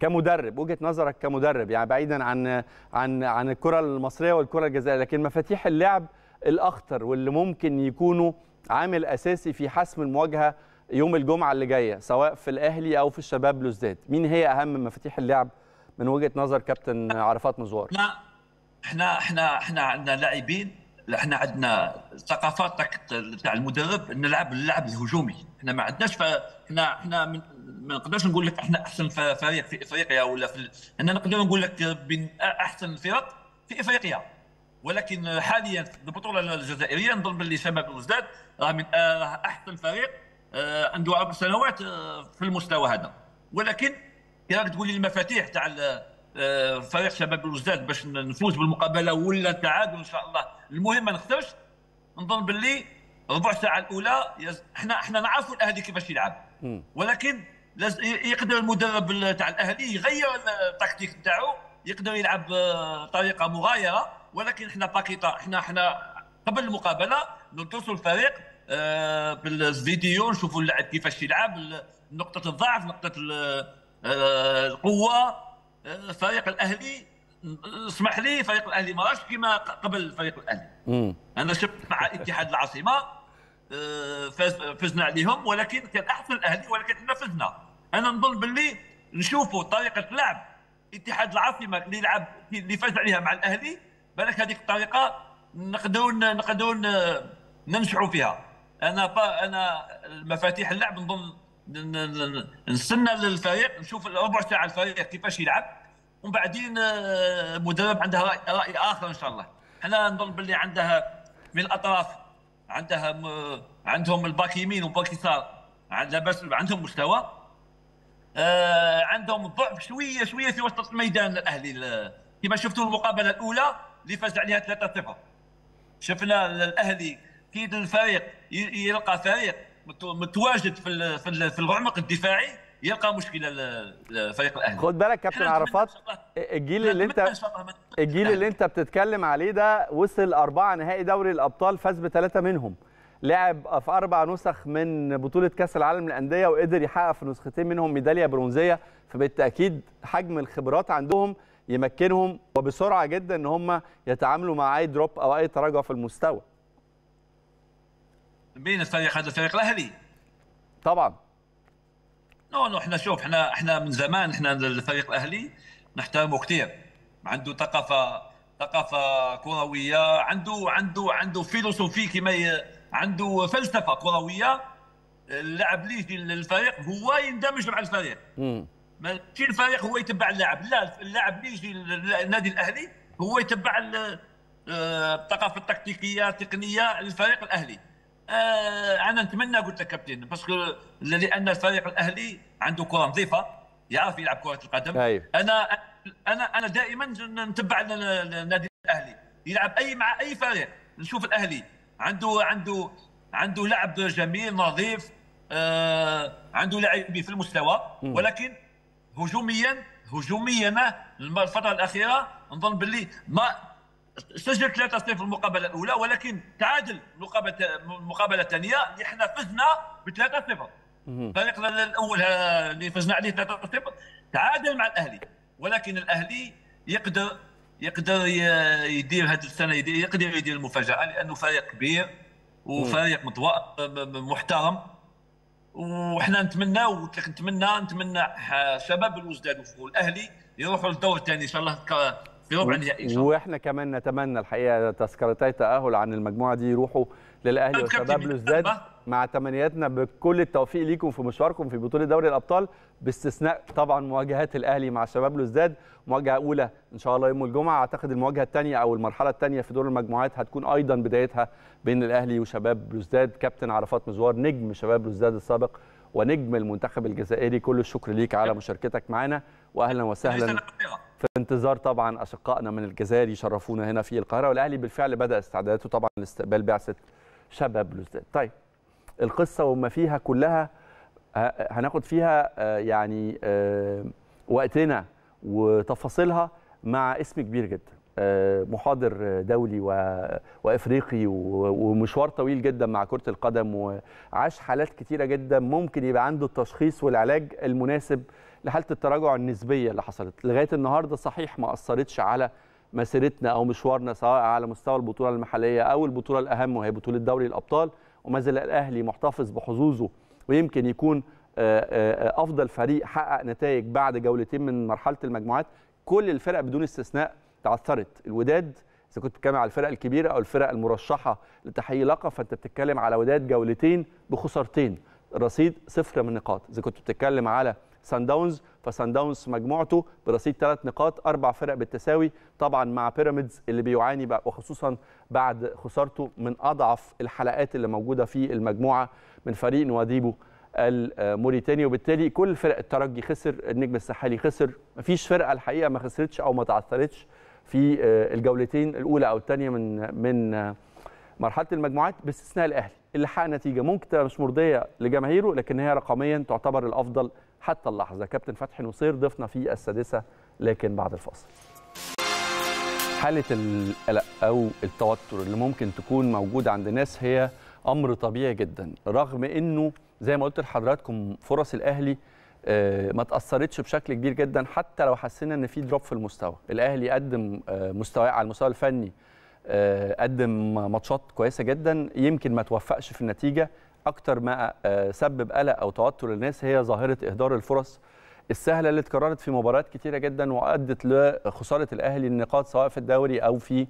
كمدرب وجهه نظرك كمدرب يعني بعيدا عن عن عن الكره المصريه والكره الجزائريه لكن مفاتيح اللعب الاخطر واللي ممكن يكونوا عامل اساسي في حسم المواجهه يوم الجمعه اللي جايه سواء في الاهلي او في الشباب لوزداد مين هي اهم مفاتيح اللعب من وجهه نظر كابتن عرفات مزوار لا احنا احنا احنا عندنا لاعبين احنا عندنا ثقافات تاع المدرب نلعب اللعب الهجومي احنا ما عندناش احنا احنا ما نقدرش نقول لك احنا احسن فريق في افريقيا ولا في انا نقدر نقول لك بين احسن الفرق في افريقيا ولكن حاليا في البطوله الجزائريه نظن باللي شباب بوزداد راه من آه، احسن فريق آه، عنده اربع سنوات آه، في المستوى هذا ولكن كي راك تقول لي المفاتيح تاع فريق شباب الوزداد باش نفوز بالمقابله ولا تعادل ان شاء الله المهم ما نخسرش نظن باللي ربع ساعه الاولى يز... احنا احنا نعرفوا الاهلي كيفاش يلعب ولكن لاز... يقدر المدرب تاع الاهلي يغير التكتيك تاعو يقدر يلعب بطريقه آه، مغايره ولكن احنا باكيتا احنا احنا قبل المقابله نتصل الفريق آه، بالفيديو نشوفوا اللاعب كيفاش يلعب نقطه الضعف نقطه آه، القوه فريق الاهلي اسمح لي فريق الاهلي ما راش كما قبل فريق الاهلي مم. انا شفت مع اتحاد العاصمه آه، فاز فزنا عليهم ولكن كان احسن الاهلي ولكن احنا فزنا انا نظن باللي نشوفوا طريقه لعب اتحاد العاصمه اللي لعب اللي فاز عليها مع الاهلي بالك هذيك الطريقه نقدروا نقدروا آه، ننجحوا فيها انا انا مفاتيح اللعب نظن نستنى للفريق نشوف الربع ساعه الفريق كيفاش يلعب ومن بعدين آه، مدرب عندها راي, رأي اخر ان شاء الله حنا نظن باللي عندها من الاطراف عندها م... عندهم الباك يمين وباك يسار عندها بس عندهم مستوى آه عندهم ضعف شويه شويه في وسط الميدان الاهلي كما شفتوا المقابله الاولى اللي فاز عليها 3-0 شفنا الاهلي كيد الفريق يلقى فريق متواجد في في العمق الدفاعي يلقى مشكله الفريق الاهلي خد بالك كابتن عرفات إيه، الجيل اللي انت الجيل اللي انت بتتكلم عليه ده وصل اربعه نهائي دوري الابطال فاز بثلاثه منهم لعب في اربع نسخ من بطوله كاس العالم للانديه وقدر يحقق في نسختين منهم ميداليه برونزيه فبالتاكيد حجم الخبرات عندهم يمكنهم وبسرعه جدا ان هم يتعاملوا مع اي دروب او اي تراجع في المستوى بين الفريق هذا الفريق الاهلي طبعا نو نو احنا شوف احنا احنا من زمان احنا الفريق الاهلي نحترمه كثير عنده ثقافه ثقافه كرويه عنده عنده عنده فيلوسوفي كما عنده فلسفه كرويه اللاعب اللي يجي للفريق هو يندمج مع الفريق ماشي الفريق هو يتبع اللاعب لا اللاعب اللي يجي للنادي الاهلي هو يتبع آه، الثقافه التكتيكيه التقنيه للفريق الاهلي آه انا نتمنى قلت لك كابتن باسكو لان الفريق الاهلي عنده كره نظيفه يعرف يلعب كره القدم أيوه. انا انا انا دائما نتبع النادي الاهلي يلعب اي مع اي فريق نشوف الاهلي عنده عنده عنده لعب جميل نظيف آه عنده لاعبين في المستوى م. ولكن هجوميا هجوميا الفتره الاخيره نظن باللي ما سجل 3-0 في المقابله الاولى ولكن تعادل المقابله المقابله الثانيه احنا فزنا ب 3-0 فريقنا الاول اللي فزنا عليه 3-0 تعادل مع الاهلي ولكن الاهلي يقدر يقدر يدير هذه السنه يدير يقدر يدير المفاجاه لانه فريق كبير وفريق محترم وحنا نتمنى نتمنى نتمنى شباب الوجدان والاهلي يروحوا للدور الثاني ان شاء الله يوم عندنا ان شاء الله واحنا كمان نتمنى الحقيقه تذكرتي تاهل عن المجموعه دي يروحوا للاهلي وشباب لوزداد مع تمنياتنا بكل التوفيق ليكم في مشواركم في بطوله دوري الابطال باستثناء طبعا مواجهات الاهلي مع شباب لوزداد مواجهه اولى ان شاء الله يوم الجمعه اعتقد المواجهه الثانيه او المرحله الثانيه في دور المجموعات هتكون ايضا بدايتها بين الاهلي وشباب لوزداد كابتن عرفات مزوار نجم شباب لوزداد السابق ونجم المنتخب الجزائري كل الشكر ليك على مشاركتك معنا واهلا وسهلا في انتظار طبعا اشقائنا من الجزائر يشرفونا هنا في القاهره والاهلي بالفعل بدا استعداداته طبعا لاستقبال بعثه شباب لوزداد طيب القصه وما فيها كلها هناخد فيها آه، يعني آه، وقتنا وتفاصيلها مع اسم كبير جدا آه، محاضر دولي وافريقي ومشوار طويل جدا مع كره القدم وعاش حالات كثيره جدا ممكن يبقى عنده التشخيص والعلاج المناسب لحاله التراجع النسبيه اللي حصلت لغايه النهارده صحيح ما اثرتش على مسيرتنا او مشوارنا سواء على مستوى البطوله المحليه او البطوله الاهم وهي بطوله دوري الابطال وما زال الاهلي محتفظ بحظوظه ويمكن يكون آه، آه، آه، افضل فريق حقق نتائج بعد جولتين من مرحله المجموعات كل الفرق بدون استثناء تعثرت الوداد اذا كنت بتتكلم على الفرق الكبيره او الفرق المرشحه لتحقيق لقب فانت بتتكلم على وداد جولتين بخسارتين رصيد صفر من نقاط اذا كنت بتتكلم على سان داونز فسان داونز مجموعته برصيد ثلاث نقاط اربع فرق بالتساوي طبعا مع بيراميدز اللي بيعاني وخصوصا بعد خسارته من اضعف الحلقات اللي موجوده في المجموعه من فريق نواديبو الموريتاني وبالتالي كل فرق الترجي خسر النجم الساحلي خسر مفيش فرقه الحقيقه ما خسرتش او ما تعثرتش في آه، الجولتين الاولى او الثانيه من من آه، مرحله المجموعات باستثناء الاهلي اللي حقق نتيجه ممكن تبقى مش مرضيه لجماهيره لكن هي رقميا تعتبر الافضل حتى اللحظه كابتن فتحي نصير ضيفنا في السادسه لكن بعد الفاصل حاله القلق او التوتر اللي ممكن تكون موجوده عند ناس هي امر طبيعي جدا رغم انه زي ما قلت لحضراتكم فرص الاهلي آه، ما تاثرتش بشكل كبير جدا حتى لو حسينا ان في دروب في المستوى الاهلي قدم آه، مستوى على المستوى الفني آه، قدم ماتشات كويسه جدا يمكن ما توفقش في النتيجه اكتر ما آه، سبب قلق او توتر للناس هي ظاهره اهدار الفرص السهله اللي اتكررت في مباريات كتيره جدا وادت لخساره الاهلي النقاط سواء في الدوري او في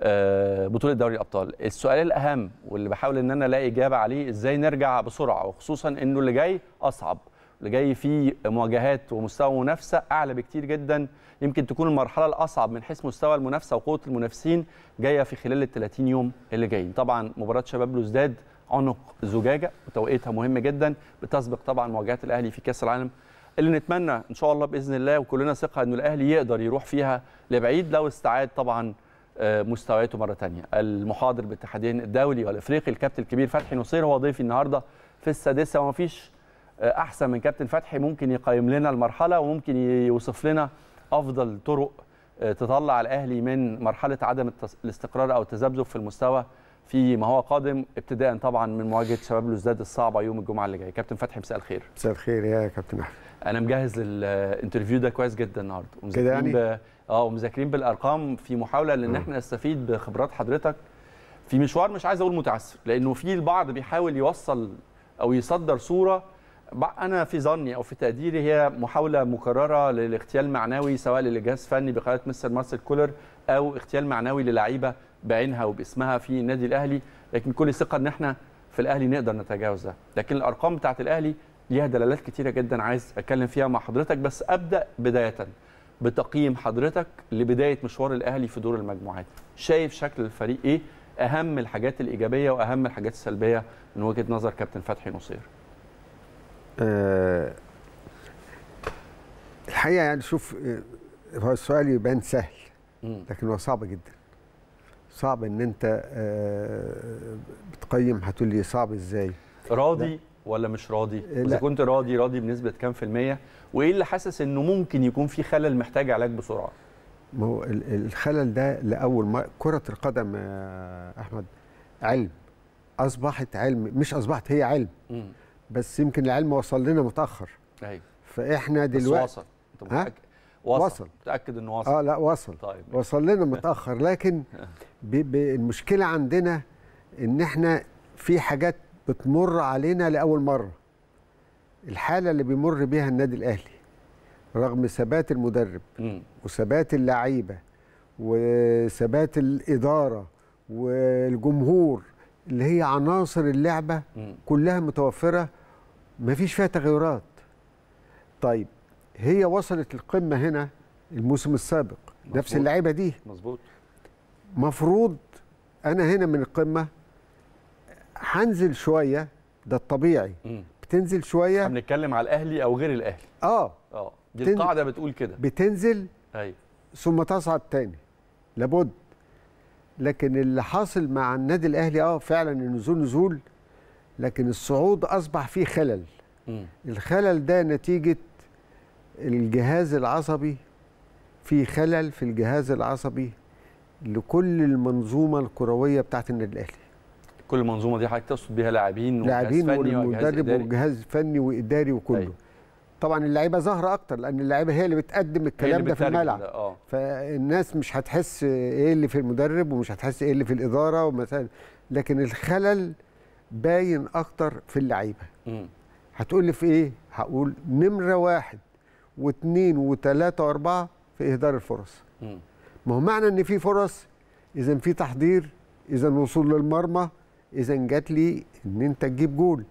آه، بطوله دوري الابطال السؤال الاهم واللي بحاول ان انا الاقي اجابه عليه ازاي نرجع بسرعه وخصوصا انه اللي جاي اصعب اللي جاي فيه مواجهات ومستوى منافسه اعلى بكتير جدا يمكن تكون المرحله الاصعب من حيث مستوى المنافسه وقوه المنافسين جايه في خلال ال 30 يوم اللي جايين طبعا مباراه شباب لوزداد عنق زجاجه وتوقيتها مهم جدا بتسبق طبعا مواجهات الاهلي في كاس العالم اللي نتمنى ان شاء الله باذن الله وكلنا ثقه ان الاهلي يقدر يروح فيها لبعيد لو استعاد طبعا آه، مستوياته مره ثانيه المحاضر بالاتحادين الدولي والافريقي الكابتن الكبير فتحي نصير هو ضيفي النهارده في السادسه ومفيش آه، احسن من كابتن فتحي ممكن يقيم لنا المرحله وممكن يوصف لنا افضل طرق آه، تطلع الاهلي من مرحله عدم الاستقرار او التذبذب في المستوى في ما هو قادم ابتداء طبعا من مواجهه شباب الوزداد الصعبه يوم الجمعه اللي جاي كابتن فتحي مساء الخير مساء الخير يا كابتن احمد انا مجهز للانترفيو ده كويس جدا النهارده ومذاكرين يعني؟ ب... اه ومذاكرين بالارقام في محاوله لان احنا نستفيد بخبرات حضرتك في مشوار مش عايز اقول متعسف لانه في البعض بيحاول يوصل او يصدر صوره انا في ظني او في تقديري هي محاوله مكرره للاغتيال معنوي سواء للجهاز الفني بقياده مستر مارسيل كولر او اغتيال معنوي للعيبه بعينها وباسمها في النادي الاهلي لكن كل ثقه ان احنا في الاهلي نقدر نتجاوز ده لكن الارقام بتاعه الاهلي ليها دلالات كتيره جدا عايز اتكلم فيها مع حضرتك بس ابدا بدايه بتقييم حضرتك لبدايه مشوار الاهلي في دور المجموعات شايف شكل الفريق ايه اهم الحاجات الايجابيه واهم الحاجات السلبيه من وجهه نظر كابتن فتحي نصير آه، الحقيقه يعني شوف آه، هو السؤال يبان سهل لكن هو صعب جدا صعب ان انت آه، بتقيم هتقول لي صعب ازاي راضي ولا مش راضي اذا كنت راضي راضي بنسبه كام في الميه وايه اللي حاسس انه ممكن يكون في خلل محتاج علاج بسرعه ما هو الخلل ده لاول ما كره القدم يا احمد علم اصبحت علم مش اصبحت هي علم م. بس يمكن العلم وصل لنا متاخر ايوه فاحنا دلوقتي بس وصل انت متاكد وصل. وصل متاكد انه وصل اه لا وصل طيب. وصل لنا متاخر لكن ب... ب... المشكله عندنا ان احنا في حاجات بتمر علينا لاول مره الحاله اللي بيمر بيها النادي الاهلي رغم ثبات المدرب وثبات اللعيبه وثبات الاداره والجمهور اللي هي عناصر اللعبه كلها متوفره ما فيش فيها تغيرات طيب هي وصلت القمه هنا الموسم السابق مزبوط. نفس اللعيبه دي مظبوط مفروض انا هنا من القمه هنزل شويه ده الطبيعي م. بتنزل شويه بنتكلم على الاهلي او غير الاهلي اه اه دي بتن... القاعده بتقول كده بتنزل ايوه ثم تصعد تاني لابد لكن اللي حاصل مع النادي الاهلي اه فعلا النزول نزول لكن الصعود اصبح فيه خلل م. الخلل ده نتيجه الجهاز العصبي في خلل في الجهاز العصبي لكل المنظومه الكرويه بتاعه النادي الاهلي كل المنظومه دي حضرتك تقصد بيها لاعبين لاعبين والمدرب وجهاز فني واداري وكله أي. أيوه. طبعا اللعيبه ظاهره اكتر لان اللعيبه هي اللي بتقدم الكلام اللي ده في الملعب آه. فالناس مش هتحس ايه اللي في المدرب ومش هتحس ايه اللي في الاداره ومثلا لكن الخلل باين اكتر في اللعيبه هتقول لي في ايه هقول نمره واحد واثنين وثلاثه واربعه في اهدار الفرص ما هو معنى ان في فرص اذا في تحضير اذا وصول للمرمى اذا جات لي ان انت تجيب جول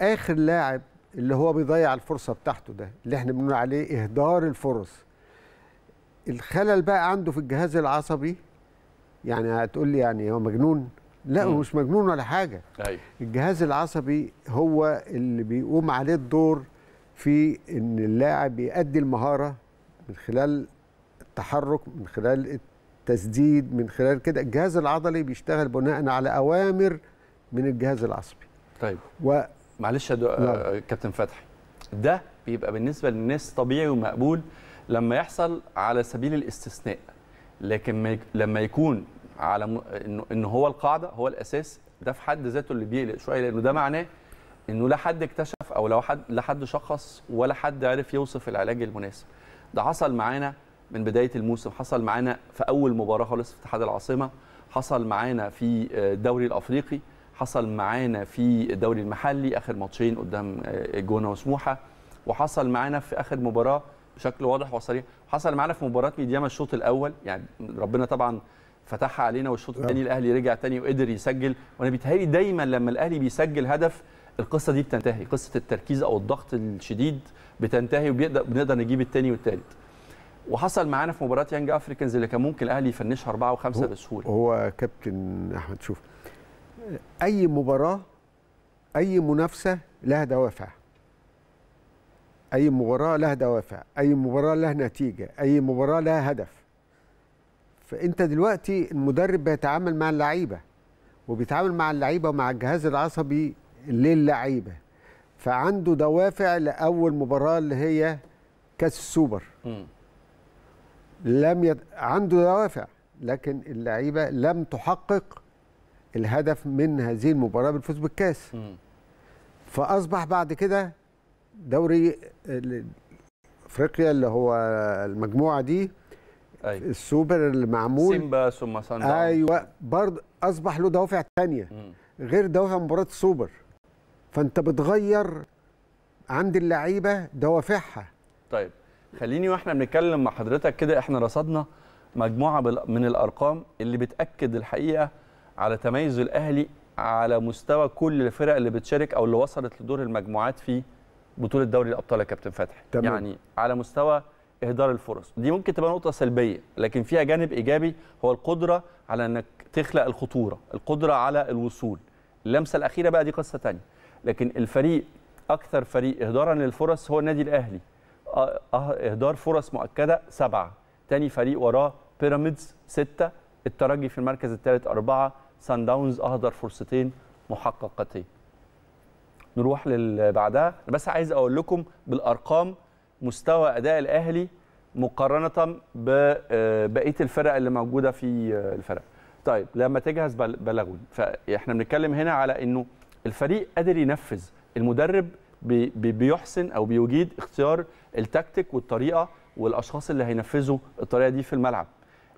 اخر لاعب اللي هو بيضيع الفرصه بتاعته ده اللي احنا بنقول عليه اهدار الفرص الخلل بقى عنده في الجهاز العصبي يعني هتقول لي يعني هو مجنون لا هو مش مجنون ولا حاجه أيوة. الجهاز العصبي هو اللي بيقوم عليه الدور في ان اللاعب يؤدي المهاره من خلال التحرك من خلال التسديد من خلال كده الجهاز العضلي بيشتغل بناء على اوامر من الجهاز العصبي طيب و... معلش يا دو... لا. نعم. كابتن فتحي ده بيبقى بالنسبه للناس طبيعي ومقبول لما يحصل على سبيل الاستثناء لكن لما يكون على م... ان هو القاعده هو الاساس ده في حد ذاته اللي بيقلق شويه لانه ده معناه انه لا حد اكتشف او لو حد لا حد شخص ولا حد عرف يوصف العلاج المناسب ده حصل معانا من بدايه الموسم حصل معانا في اول مباراه خالص في اتحاد العاصمه حصل معانا في آه، الدوري الافريقي حصل معانا في الدوري المحلي اخر ماتشين قدام آه، الجونه وسموحه وحصل معانا في اخر مباراه بشكل واضح وصريح حصل معانا في مباراه ميدياما الشوط الاول يعني ربنا طبعا فتحها علينا والشوط آه. الثاني الاهلي رجع تاني وقدر يسجل وانا بيتهيألي دايما لما الاهلي بيسجل هدف القصه دي بتنتهي قصه التركيز او الضغط الشديد بتنتهي وبيقدر بنقدر نجيب الثاني والثالث وحصل معانا في مباراه يانج افريكانز اللي كان ممكن الاهلي يفنشها اربعه وخمسه بسهوله هو كابتن احمد شوف اي مباراه اي منافسه لها دوافع اي مباراه لها دوافع اي مباراه لها نتيجه اي مباراه لها هدف فانت دلوقتي المدرب بيتعامل مع اللعيبه وبيتعامل مع اللعيبه ومع الجهاز العصبي للعيبه فعنده دوافع لاول مباراه اللي هي كاس السوبر م. لم يد... عنده دوافع لكن اللعيبه لم تحقق الهدف من هذه المباراه بالفوز بالكاس م. فاصبح بعد كده دوري افريقيا اللي هو المجموعه دي أيوة. السوبر اللي معمول سيمبا ثم داونز ايوه برضه اصبح له دوافع ثانيه غير دوافع مباراه السوبر فانت بتغير عند اللعيبه دوافعها طيب خليني واحنا بنتكلم مع حضرتك كده احنا رصدنا مجموعه من الارقام اللي بتاكد الحقيقه على تميز الاهلي على مستوى كل الفرق اللي بتشارك او اللي وصلت لدور المجموعات في بطوله دوري الابطال يا كابتن فتحي يعني على مستوى اهدار الفرص دي ممكن تبقى نقطه سلبيه لكن فيها جانب ايجابي هو القدره على انك تخلق الخطوره القدره على الوصول اللمسه الاخيره بقى دي قصه ثانيه لكن الفريق اكثر فريق اهدارا للفرص هو النادي الاهلي آه، آه، اهدار فرص مؤكده سبعه تاني فريق وراه بيراميدز سته الترجي في المركز الثالث اربعه سان داونز اهدر فرصتين محققتين نروح للبعدها بس عايز اقول لكم بالارقام مستوى اداء الاهلي مقارنه ببقيه آه، الفرق اللي موجوده في آه، الفرق طيب لما تجهز بلغون فاحنا بنتكلم هنا على انه الفريق قادر ينفذ المدرب بي بيحسن او بيجيد اختيار التكتيك والطريقه والاشخاص اللي هينفذوا الطريقه دي في الملعب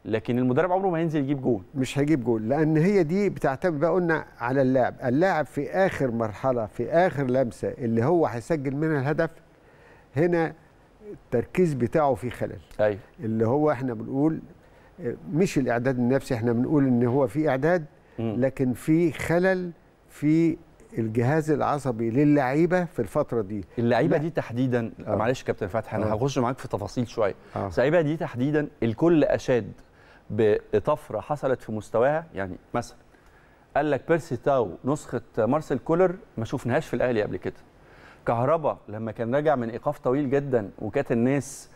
لكن المدرب عمره ما هينزل يجيب جول مش هيجيب جول لان هي دي بتعتمد بقى قلنا على اللاعب اللاعب في اخر مرحله في اخر لمسه اللي هو هيسجل منها الهدف هنا التركيز بتاعه في خلل أيوة. اللي هو احنا بنقول مش الاعداد النفسي احنا بنقول ان هو في اعداد لكن في خلل في الجهاز العصبي للعيبه في الفتره دي اللعيبه دي تحديدا أوه. معلش كابتن فتحي انا آه. هخش معاك في تفاصيل شويه آه. اللعيبه دي تحديدا الكل اشاد بطفره حصلت في مستواها يعني مثلا قال لك بيرسي تاو نسخه مارسيل كولر ما شفناهاش في الاهلي قبل كده كهربا لما كان راجع من ايقاف طويل جدا وكانت الناس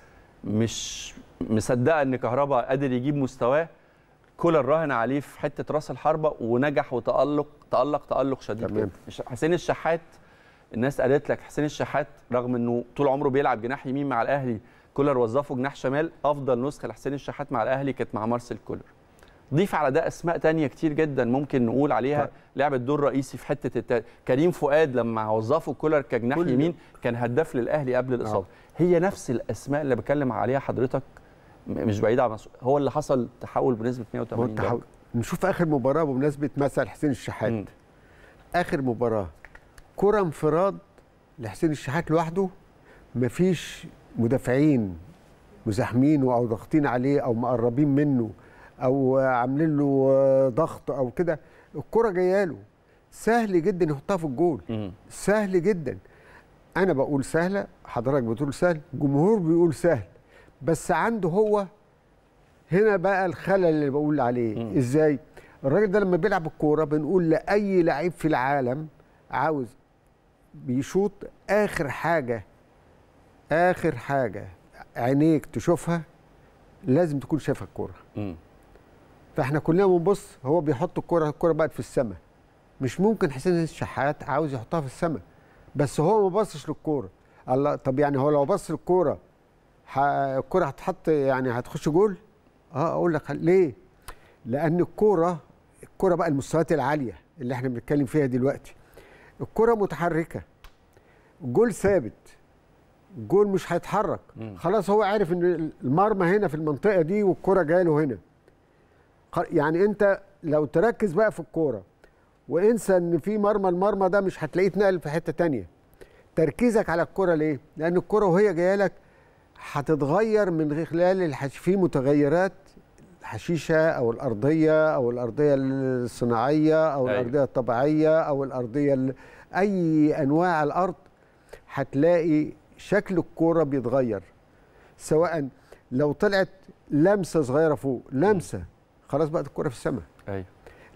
مش مصدقه ان كهربا قادر يجيب مستواه كولر راهن عليه في حته راس الحربه ونجح وتالق تالق تالق شديد تمام. حسين الشحات الناس قالت لك حسين الشحات رغم انه طول عمره بيلعب جناح يمين مع الاهلي كولر وظفه جناح شمال افضل نسخه لحسين الشحات مع الاهلي كانت مع مارسيل كولر ضيف على ده اسماء تانية كتير جدا ممكن نقول عليها طيب. لعبت دور رئيسي في حته الت... كريم فؤاد لما وظفه كولر كجناح كل يمين كان هداف للاهلي قبل نعم. الاصابه هي نفس الاسماء اللي بكلم عليها حضرتك مش بعيد عن هو اللي حصل تحول بنسبه 180 درجه نشوف اخر مباراه بمناسبه مثل حسين الشحات م. اخر مباراه كره انفراد لحسين الشحات لوحده مفيش مدافعين مزاحمين او ضاغطين عليه او مقربين منه او عاملين له ضغط او كده الكره جايه له سهل جدا يحطها في الجول سهل جدا انا بقول سهله حضرتك بتقول سهل الجمهور بيقول سهل بس عنده هو هنا بقى الخلل اللي بقول عليه مم. ازاي الراجل ده لما بيلعب الكوره بنقول لاي لعيب في العالم عاوز بيشوط اخر حاجه اخر حاجه عينيك تشوفها لازم تكون شايفها الكوره فاحنا كلنا بنبص هو بيحط الكره الكره بقت في السماء مش ممكن حسين الشحات عاوز يحطها في السماء بس هو ما بصش للكوره الله طب يعني هو لو بص للكوره الكوره هتحط يعني هتخش جول اه اقول لك ليه لان الكوره الكوره بقى المستويات العاليه اللي احنا بنتكلم فيها دلوقتي الكوره متحركه جول ثابت جول مش هيتحرك خلاص هو عارف ان المرمى هنا في المنطقه دي والكوره جايه له هنا يعني انت لو تركز بقى في الكوره وانسى ان في مرمى المرمى ده مش هتلاقيه اتنقل في حته تانية تركيزك على الكوره ليه لان الكوره وهي جايه لك هتتغير من خلال الحش في متغيرات الحشيشه او الارضيه او الارضيه الصناعيه او أيوة. الارضيه الطبيعيه او الارضيه ال... اي انواع الارض هتلاقي شكل الكوره بيتغير سواء لو طلعت لمسه صغيره فوق لمسه م. خلاص بقت الكره في السماء ايوه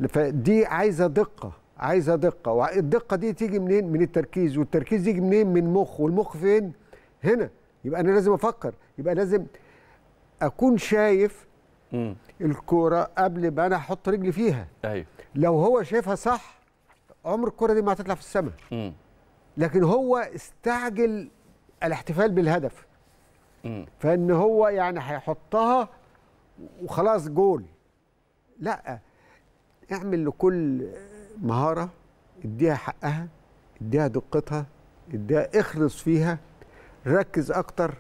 فدي عايزه دقه عايزه دقه والدقه دي تيجي منين من التركيز والتركيز يجي منين من مخ والمخ فين هنا يبقى انا لازم افكر يبقى لازم اكون شايف مم. الكوره قبل ما انا احط رجلي فيها ايوه لو هو شايفها صح عمر الكوره دي ما هتطلع في السماء لكن هو استعجل الاحتفال بالهدف مم. فان هو يعني هيحطها وخلاص جول لا اعمل لكل مهاره اديها حقها اديها دقتها اديها اخلص فيها ركز اكتر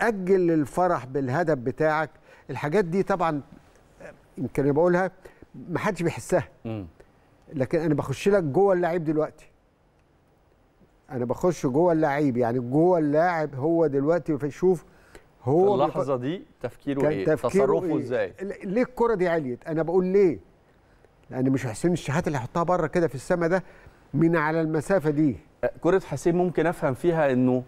اجل الفرح بالهدف بتاعك الحاجات دي طبعا يمكن انا بقولها حدش بيحسها لكن انا بخش لك جوه اللعيب دلوقتي انا بخش جوه اللعيب يعني جوه اللاعب هو دلوقتي بيشوف هو في اللحظه دي تفكيره ايه تفكيره تصرفه إيه؟ ليه الكره دي عليت انا بقول ليه لان مش حسين الشحات اللي حطها بره كده في السما ده من على المسافه دي كره حسين ممكن افهم فيها انه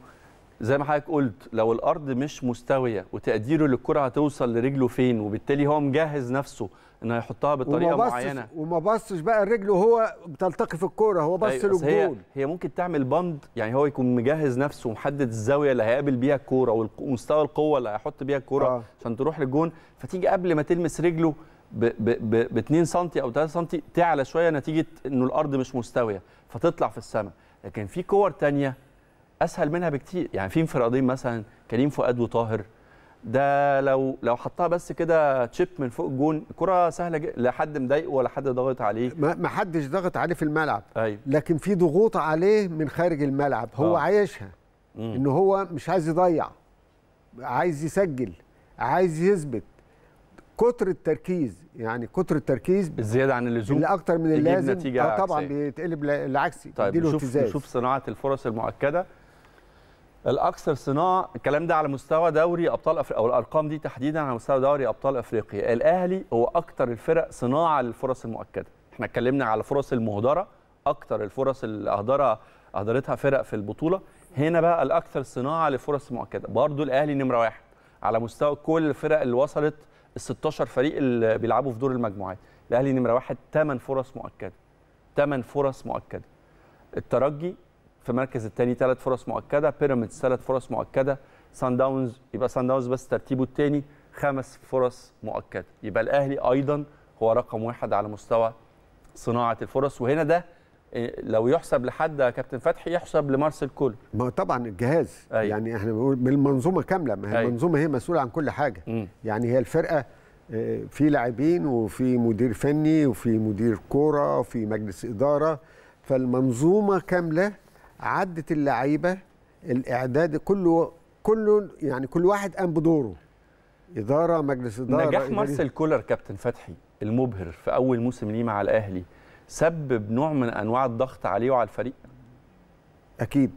زي ما حضرتك قلت لو الارض مش مستويه وتقديره للكره هتوصل لرجله فين وبالتالي هو مجهز نفسه انه يحطها بطريقه وما معينه وما بصش بقى رجله هو بتلتقي في الكوره هو بص أيوة للجول هي, هي ممكن تعمل بند يعني هو يكون مجهز نفسه ومحدد الزاويه اللي هيقابل بيها الكوره ومستوى القوه اللي هيحط بيها الكوره آه. عشان تروح للجون فتيجي قبل ما تلمس رجله ب 2 سم او 3 سم تعلى شويه نتيجه انه الارض مش مستويه فتطلع في السماء لكن في كور ثانيه اسهل منها بكتير يعني في انفرادين مثلا كريم فؤاد وطاهر ده لو لو حطها بس كده تشيب من فوق الجون كره سهله جدا لا حد مضايقه ولا حد ضاغط عليه ما حدش ضاغط عليه في الملعب أيوة. لكن في ضغوط عليه من خارج الملعب هو آه. عايشها مم. ان هو مش عايز يضيع عايز يسجل عايز يثبت كتر التركيز يعني كتر التركيز الزياده عن اللزوم اللي اكتر من اللازم نتيجة آه طبعا بيتقلب العكسي طيب نشوف نشوف صناعه الفرص المؤكده الاكثر صناعه الكلام ده على مستوى دوري ابطال أفريقيا او الارقام دي تحديدا على مستوى دوري ابطال افريقيا الاهلي هو اكثر الفرق صناعه للفرص المؤكده احنا اتكلمنا على فرص المهدره اكثر الفرص اللي اهدرها اهدرتها فرق في البطوله هنا بقى الاكثر صناعه لفرص مؤكده برضو الاهلي نمره واحد على مستوى كل الفرق اللي وصلت ال 16 فريق اللي بيلعبوا في دور المجموعات الاهلي نمره واحد 8 فرص مؤكده 8 فرص مؤكده الترجي في المركز الثاني ثلاث فرص مؤكده بيراميدز ثلاث فرص مؤكده سان داونز يبقى سان داونز بس ترتيبه الثاني خمس فرص مؤكده يبقى الاهلي ايضا هو رقم واحد على مستوى صناعه الفرص وهنا ده إيه، لو يحسب لحد يا كابتن فتحي يحسب لمارسيل كولر ما طبعا الجهاز أي. أيوه. يعني احنا بنقول من المنظومه كامله ما هي أيوه. المنظومه هي مسؤوله عن كل حاجه م. يعني هي الفرقه إيه، في لاعبين وفي مدير فني وفي مدير كوره وفي مجلس اداره فالمنظومه كامله عدت اللعيبه الاعداد كله كله يعني كل واحد قام بدوره اداره مجلس اداره نجاح مارسيل كولر كابتن فتحي المبهر في اول موسم ليه مع الاهلي سبب نوع من انواع الضغط عليه وعلى الفريق اكيد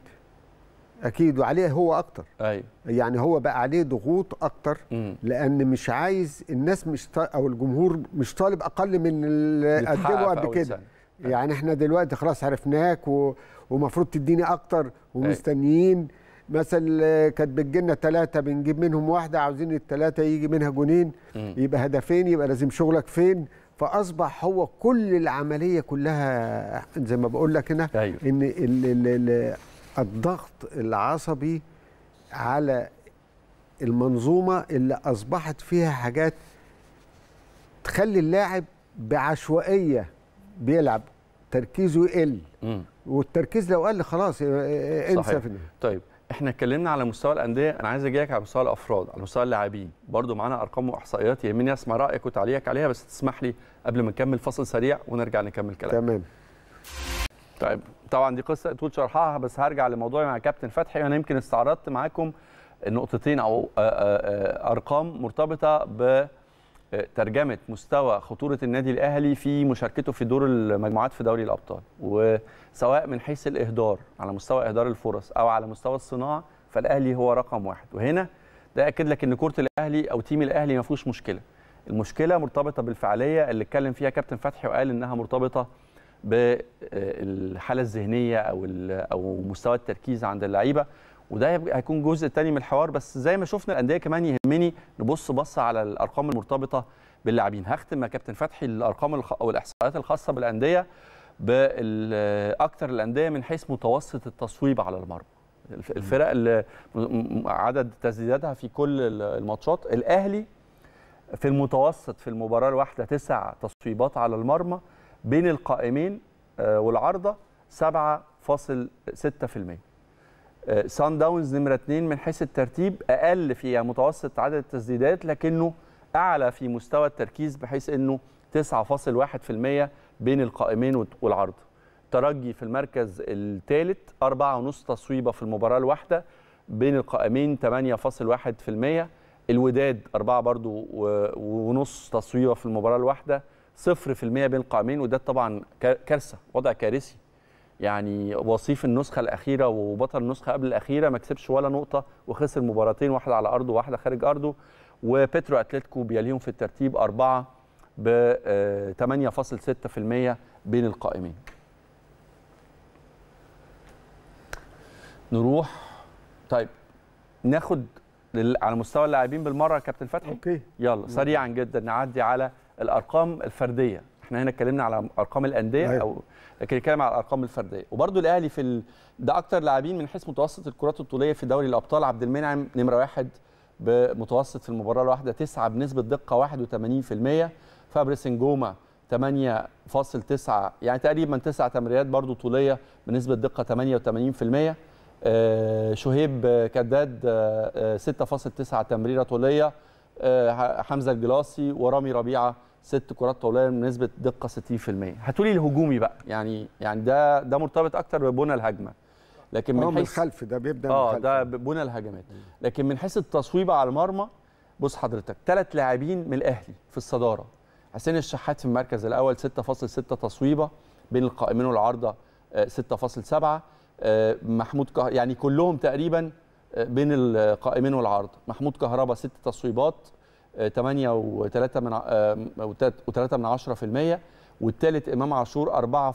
اكيد وعليه هو اكتر أيوة. يعني هو بقى عليه ضغوط اكتر م. لان مش عايز الناس مش او الجمهور مش طالب اقل من اللي قدمه قبل كده يعني احنا دلوقتي خلاص عرفناك و... ومفروض تديني اكتر ومستنيين مثلا آه، كانت بتجيلنا ثلاثه بنجيب منهم واحده عاوزين الثلاثه يجي منها جونين يبقى هدفين يبقى لازم شغلك فين فاصبح هو كل العمليه كلها زي ما بقول لك هنا أيوه. ان الضغط العصبي على المنظومه اللي اصبحت فيها حاجات تخلي اللاعب بعشوائيه بيلعب تركيزه يقل والتركيز لو قل خلاص انسى إيه، إيه، إيه في طيب احنا اتكلمنا على مستوى الانديه انا عايز اجيك على مستوى الافراد على مستوى اللاعبين برضو معانا ارقام واحصائيات يهمني اسمع رايك وتعليقك عليها بس تسمح لي قبل ما نكمل فصل سريع ونرجع نكمل كلام تمام طيب طبعا دي قصه طول شرحها بس هرجع لموضوعي مع كابتن فتحي انا يمكن استعرضت معاكم نقطتين او آه، آه، آه، ارقام مرتبطه ب ترجمه مستوى خطوره النادي الاهلي في مشاركته في دور المجموعات في دوري الابطال و سواء من حيث الاهدار على مستوى اهدار الفرص او على مستوى الصناعه فالاهلي هو رقم واحد وهنا ده اكد لك ان كره الاهلي او تيم الاهلي ما فيهوش مشكله المشكله مرتبطه بالفعاليه اللي اتكلم فيها كابتن فتحي وقال انها مرتبطه بالحاله آه، الذهنيه او او مستوى التركيز عند اللعيبه وده هيكون جزء تاني من الحوار بس زي ما شفنا الانديه كمان يهمني نبص بصه على الارقام المرتبطه باللاعبين هختم مع كابتن فتحي الارقام او الاحصائيات الخاصه بالانديه باكثر الانديه من حيث متوسط التصويب على المرمى الفرق اللي عدد تسديداتها في كل الماتشات الاهلي في المتوسط في المباراه الواحده تسع تصويبات على المرمى بين القائمين آه، والعارضه 7.6% سان داونز نمره 2 من حيث الترتيب اقل في متوسط عدد التسديدات لكنه اعلى في مستوى التركيز بحيث انه 9.1% بين القائمين والعرض ترجي في المركز الثالث 4.5 تصويبه في المباراه الواحده بين القائمين 8.1% الوداد أربعة برضو ونص تصويبه في المباراه الواحده 0% بين القائمين وده طبعا كارثه وضع كارثي يعني وصيف النسخه الاخيره وبطل النسخه قبل الاخيره ما كسبش ولا نقطه وخسر مباراتين واحده على ارضه وواحده خارج ارضه وبترو اتلتيكو بيليهم في الترتيب اربعه ب 8.6% آه، بين القائمين نروح طيب ناخد على مستوى اللاعبين بالمره كابتن فتحي اوكي يلا سريعا جدا نعدي على الارقام الفرديه احنا هنا اتكلمنا على ارقام الانديه أيوة. او لكن نتكلم على الارقام الفرديه وبرده الاهلي في ال... ده اكتر لاعبين من حيث متوسط الكرات الطوليه في دوري الابطال عبد المنعم نمره واحد بمتوسط في المباراه الواحده تسعه بنسبه دقه 81% فابريس نجوما 8.9 يعني تقريبا 9 تمريرات برضو طوليه بنسبه دقه 88% آه، شهيب كداد 6.9 آه، آه، تمريره طوليه حمزه الجلاصي ورامي ربيعه ست كرات طوليه بنسبه دقه 60% هتقولي الهجومي بقى يعني يعني ده ده مرتبط اكتر ببنى الهجمه لكن من حيث الخلف ده بيبدا اه ده بنى الهجمات لكن من حيث التصويبه على المرمى بص حضرتك ثلاث لاعبين من الاهلي في الصداره حسين الشحات في المركز الاول 6.6 تصويبه بين القائمين والعارضه 6.7 آه، آه، محمود كه... يعني كلهم تقريبا آه، بين القائمين والعارضه محمود كهربا 6 تصويبات 8.3 من و3 من 10% والثالث امام عاشور 4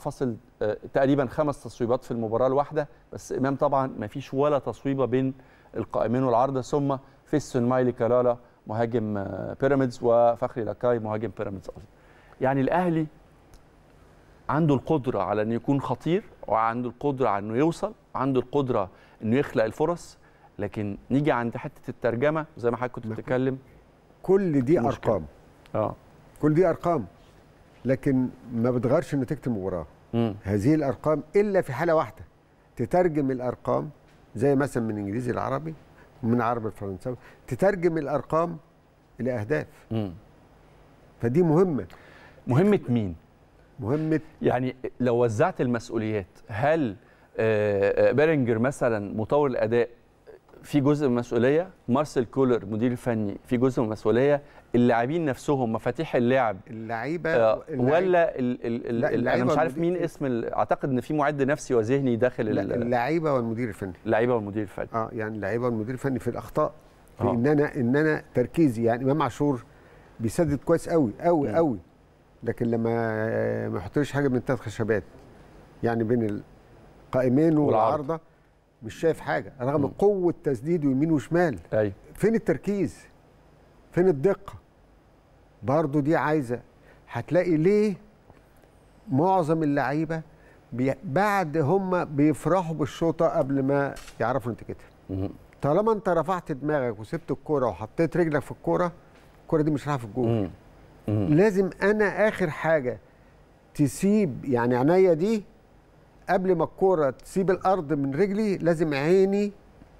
تقريبا خمس تصويبات في المباراه الواحده بس امام طبعا ما فيش ولا تصويبه بين القائمين والعارضه ثم في مايلي كلالا مهاجم آه، بيراميدز وفخري لكاي مهاجم بيراميدز قصدي يعني الاهلي عنده القدره على انه يكون خطير وعنده القدره على انه يوصل وعنده القدره انه يخلق الفرص لكن نيجي عند حته الترجمه زي ما حضرتك كنت بتتكلم كل دي مشكلة. ارقام اه كل دي ارقام لكن ما بتغيرش نتيجه المباراه هذه الارقام الا في حاله واحده تترجم الارقام زي مثلا من الانجليزي لعربي من عربي لفرنساوي تترجم الارقام الى اهداف مم. فدي مهمه مهمه مين مهمه يعني لو وزعت المسؤوليات هل آه، آه، بيرنجر مثلا مطور الاداء في جزء من المسؤوليه مارسيل كولر مدير الفني في جزء من المسؤوليه اللاعبين نفسهم مفاتيح اللعب اللعيبه آه ولا ال ال ال انا مش عارف مين اسم اعتقد ان في معد نفسي وذهني داخل اللعيبه والمدير الفني اللعيبه والمدير الفني اه يعني اللعيبه والمدير الفني في الاخطاء في آه. ان انا ان انا تركيزي يعني امام عاشور بيسدد كويس قوي قوي مم. قوي لكن لما ما يحطليش حاجه من ثلاث خشبات يعني بين القائمين والعارضه مش شايف حاجه رغم مم. قوه تسديده يمين وشمال أي. فين التركيز فين الدقه برضو دي عايزه هتلاقي ليه معظم اللعيبه بعد هم بيفرحوا بالشوطه قبل ما يعرفوا انت كده طالما انت رفعت دماغك وسبت الكوره وحطيت رجلك في الكوره الكوره دي مش رايحه في الجول لازم انا اخر حاجه تسيب يعني عينيا دي قبل ما الكوره تسيب الارض من رجلي لازم عيني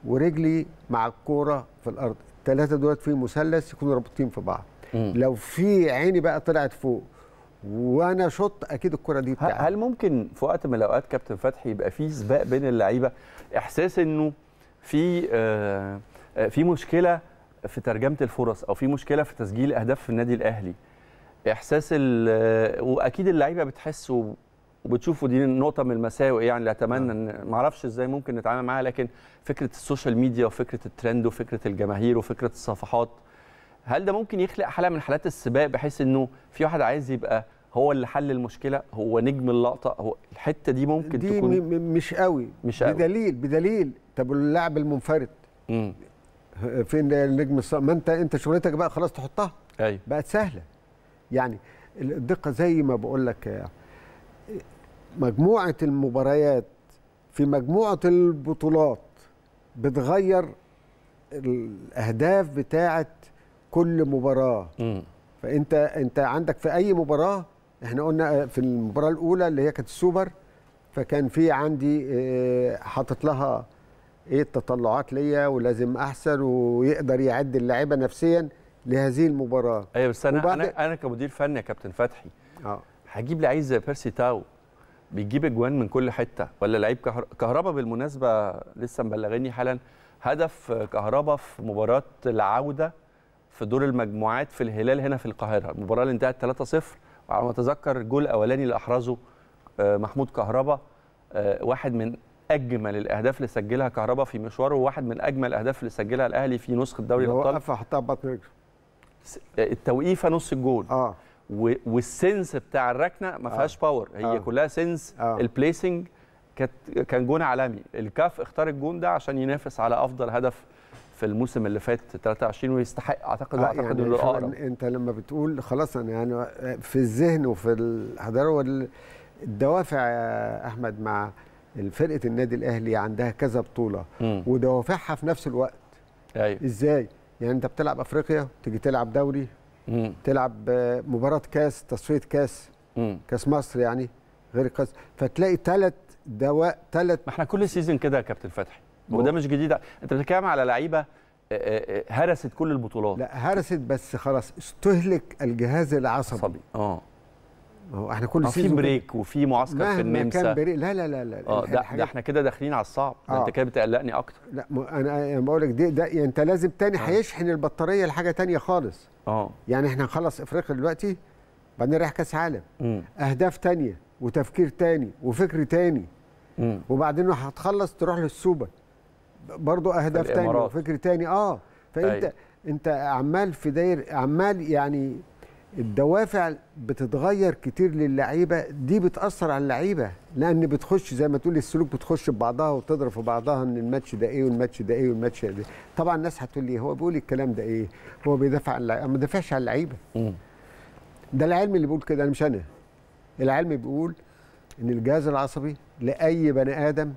ورجلي مع الكوره في الارض الثلاثه دولت في مثلث يكونوا رابطين في بعض مم. لو في عيني بقى طلعت فوق وانا شط اكيد الكره دي بتاعتي هل ممكن في وقت من الاوقات كابتن فتحي يبقى في سباق بين اللعيبه احساس انه في آه, آه، في مشكله في ترجمه الفرص او في مشكله في تسجيل اهداف في النادي الاهلي احساس آه، واكيد اللعيبه بتحس وبتشوفوا دي نقطة من المساوئ يعني اللي اتمنى نعم. ان ما اعرفش ازاي ممكن نتعامل معاها لكن فكرة السوشيال ميديا وفكرة الترند وفكرة الجماهير وفكرة الصفحات هل ده ممكن يخلق حاله من حالات السباق بحيث انه في واحد عايز يبقى هو اللي حل المشكله هو نجم اللقطه هو الحته دي ممكن دي تكون مش قوي مش قوي بدليل بدليل طب اللاعب المنفرد فين النجم ما انت انت شغلتك بقى خلاص تحطها ايوه بقت سهله يعني الدقه زي ما بقول لك مجموعه المباريات في مجموعه البطولات بتغير الاهداف بتاعه كل مباراه مم. فانت انت عندك في اي مباراه احنا قلنا آه، في المباراه الاولى اللي هي كانت السوبر فكان في عندي آه، حاطط لها ايه التطلعات ليا ولازم احسن ويقدر يعد اللعيبه نفسيا لهذه المباراه ايوه بس انا انا انا كمدير فني يا كابتن فتحي اه هجيب لعيب زي بيرسي تاو بيجيب اجوان من كل حته ولا لعيب كهرباء كهربا بالمناسبه لسه مبلغني حالا هدف كهربا في مباراه العوده في دور المجموعات في الهلال هنا في القاهره المباراه اللي انتهت 3-0 وعلى ما اتذكر الجول الاولاني اللي احرزه آه، محمود كهربا آه، واحد من اجمل الاهداف اللي سجلها كهربا في مشواره وواحد من اجمل الاهداف اللي سجلها الاهلي في نسخه دوري الابطال وقفها حطها ببطن رجله آه، التوقيفه نص الجول اه والسنس بتاع الركنه ما فيهاش آه. باور هي آه. كلها سنس آه. البليسنج كان جون عالمي الكاف اختار الجون ده عشان ينافس على افضل هدف في الموسم اللي فات 23 ويستحق اعتقد آه اعتقد يعني انه الاقرب انت لما بتقول خلاص انا يعني آه، في الذهن وفي الحضاره الدوافع يا آه، احمد مع فرقه النادي الاهلي عندها كذا بطوله ودوافعها في نفس الوقت أيوة. ازاي يعني انت بتلعب افريقيا تيجي تلعب دوري مم. تلعب آه، مباراه كاس تصفيه كاس مم. كاس مصر يعني غير كاس فتلاقي ثلاث دواء ثلاث ما احنا كل سيزون كده يا كابتن فتحي وده مش جديد انت بتتكلم على لعيبه آه، آه، آه، هرست كل البطولات لا هرست بس خلاص استهلك الجهاز العصبي اه اه هو احنا كل في بريك وفي معسكر في النمسا كان بريك لا لا لا لا اه ده, ده احنا كده داخلين على الصعب آه. انت كده بتقلقني اكتر لا انا بقول لك ده, ده يعني انت لازم تاني هيشحن البطاريه لحاجه تانية خالص اه يعني احنا هنخلص افريقيا دلوقتي بعدين رايح كاس عالم م. اهداف تانية وتفكير تاني وفكر تاني م. وبعدين هتخلص تروح للسوبر برضو اهداف تانية وفكر تاني اه فانت أي. أيوة. انت عمال في داير عمال يعني الدوافع بتتغير كتير للعيبه دي بتاثر على اللعيبه لان بتخش زي ما تقول السلوك بتخش ببعضها وتضرب في بعضها ان الماتش ده ايه والماتش ده ايه والماتش ده إيه. طبعا الناس هتقول لي هو بيقول الكلام ده ايه هو بيدافع عن اللعيبه ما دافعش عن اللعيبه ده العلم اللي بيقول كده انا مش انا العلم بيقول ان الجهاز العصبي لاي بني ادم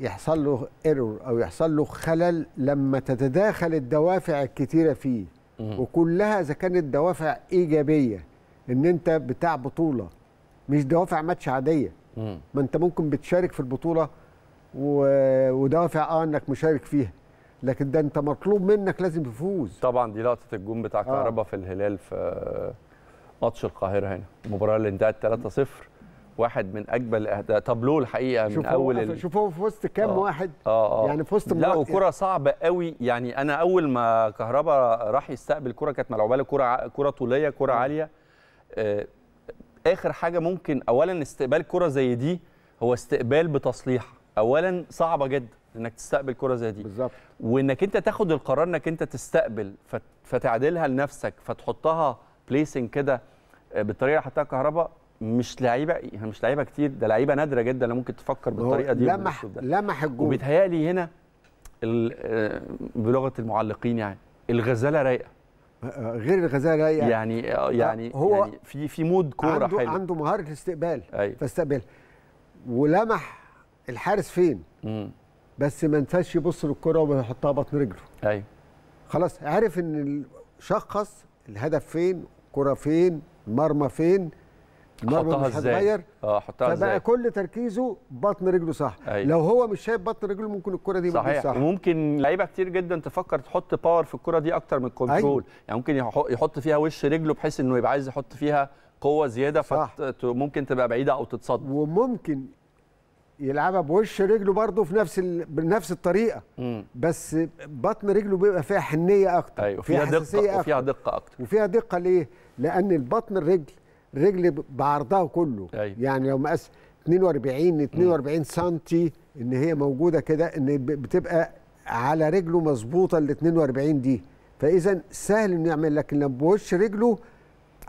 يحصل له ايرور او يحصل له خلل لما تتداخل الدوافع الكتيره فيه وكلها اذا كانت دوافع ايجابيه ان انت بتاع بطوله مش دوافع ماتش عاديه ما انت ممكن بتشارك في البطوله ودوافع اه انك مشارك فيها لكن ده انت مطلوب منك لازم تفوز طبعا دي لقطه الجون بتاع آه. كهربا آه. في الهلال في ماتش القاهره هنا المباراه اللي انتهت 3-0 واحد من اجمل الاهداف تابلو الحقيقه من اول ال... شوفوا في وسط كام آه واحد آه آه يعني في وسط لا وكره صعبه قوي يعني انا اول ما كهربا راح يستقبل كره كانت ملعوبه له كره كره طوليه كره آه. عاليه آه اخر حاجه ممكن اولا استقبال كره زي دي هو استقبال بتصليح اولا صعبه جدا انك تستقبل كره زي دي بالظبط وانك انت تاخد القرار انك انت تستقبل فتعدلها لنفسك فتحطها بليسنج كده آه، بالطريقه اللي حطها كهربا مش لعيبه يعني مش لعيبه كتير ده لعيبه نادره جدا اللي ممكن تفكر بالطريقه دي لمح لمح الجول وبيتهيألي هنا آه، بلغه المعلقين يعني الغزاله رايقه آه، غير الغزاله رايقه يعني آه، يعني هو يعني في في مود كوره عنده حلو عنده مهاره الاستقبال أيوه. فاستقبل ولمح الحارس فين مم. بس ما انساش يبص للكره ويحطها بطن رجله ايوه خلاص عرف ان شخص الهدف فين الكره فين المرمى فين المرمى مش هتغير اه حطها فبقى ازاي كل تركيزه بطن رجله صح أيوة. لو هو مش شايف بطن رجله ممكن الكره دي صحيح صح وممكن لعيبه كتير جدا تفكر تحط باور في الكره دي اكتر من كنترول أيوة. يعني ممكن يحط فيها وش رجله بحيث انه يبقى عايز يحط فيها قوه زياده صح. فممكن تبقى بعيده او تتصد وممكن يلعبها بوش رجله برضه في نفس ال... بنفس الطريقه مم. بس بطن رجله بيبقى فيها حنيه اكتر أيوة. فيها, فيها دقه أكتر. وفيها دقه اكتر وفيها دقه ليه لان البطن الرجل رجل بعرضها كله أيوة. يعني لو مقاس 42 42 سم ان هي موجوده كده ان بتبقى على رجله مظبوطه ال 42 دي فاذا سهل انه يعمل لكن لما بوش رجله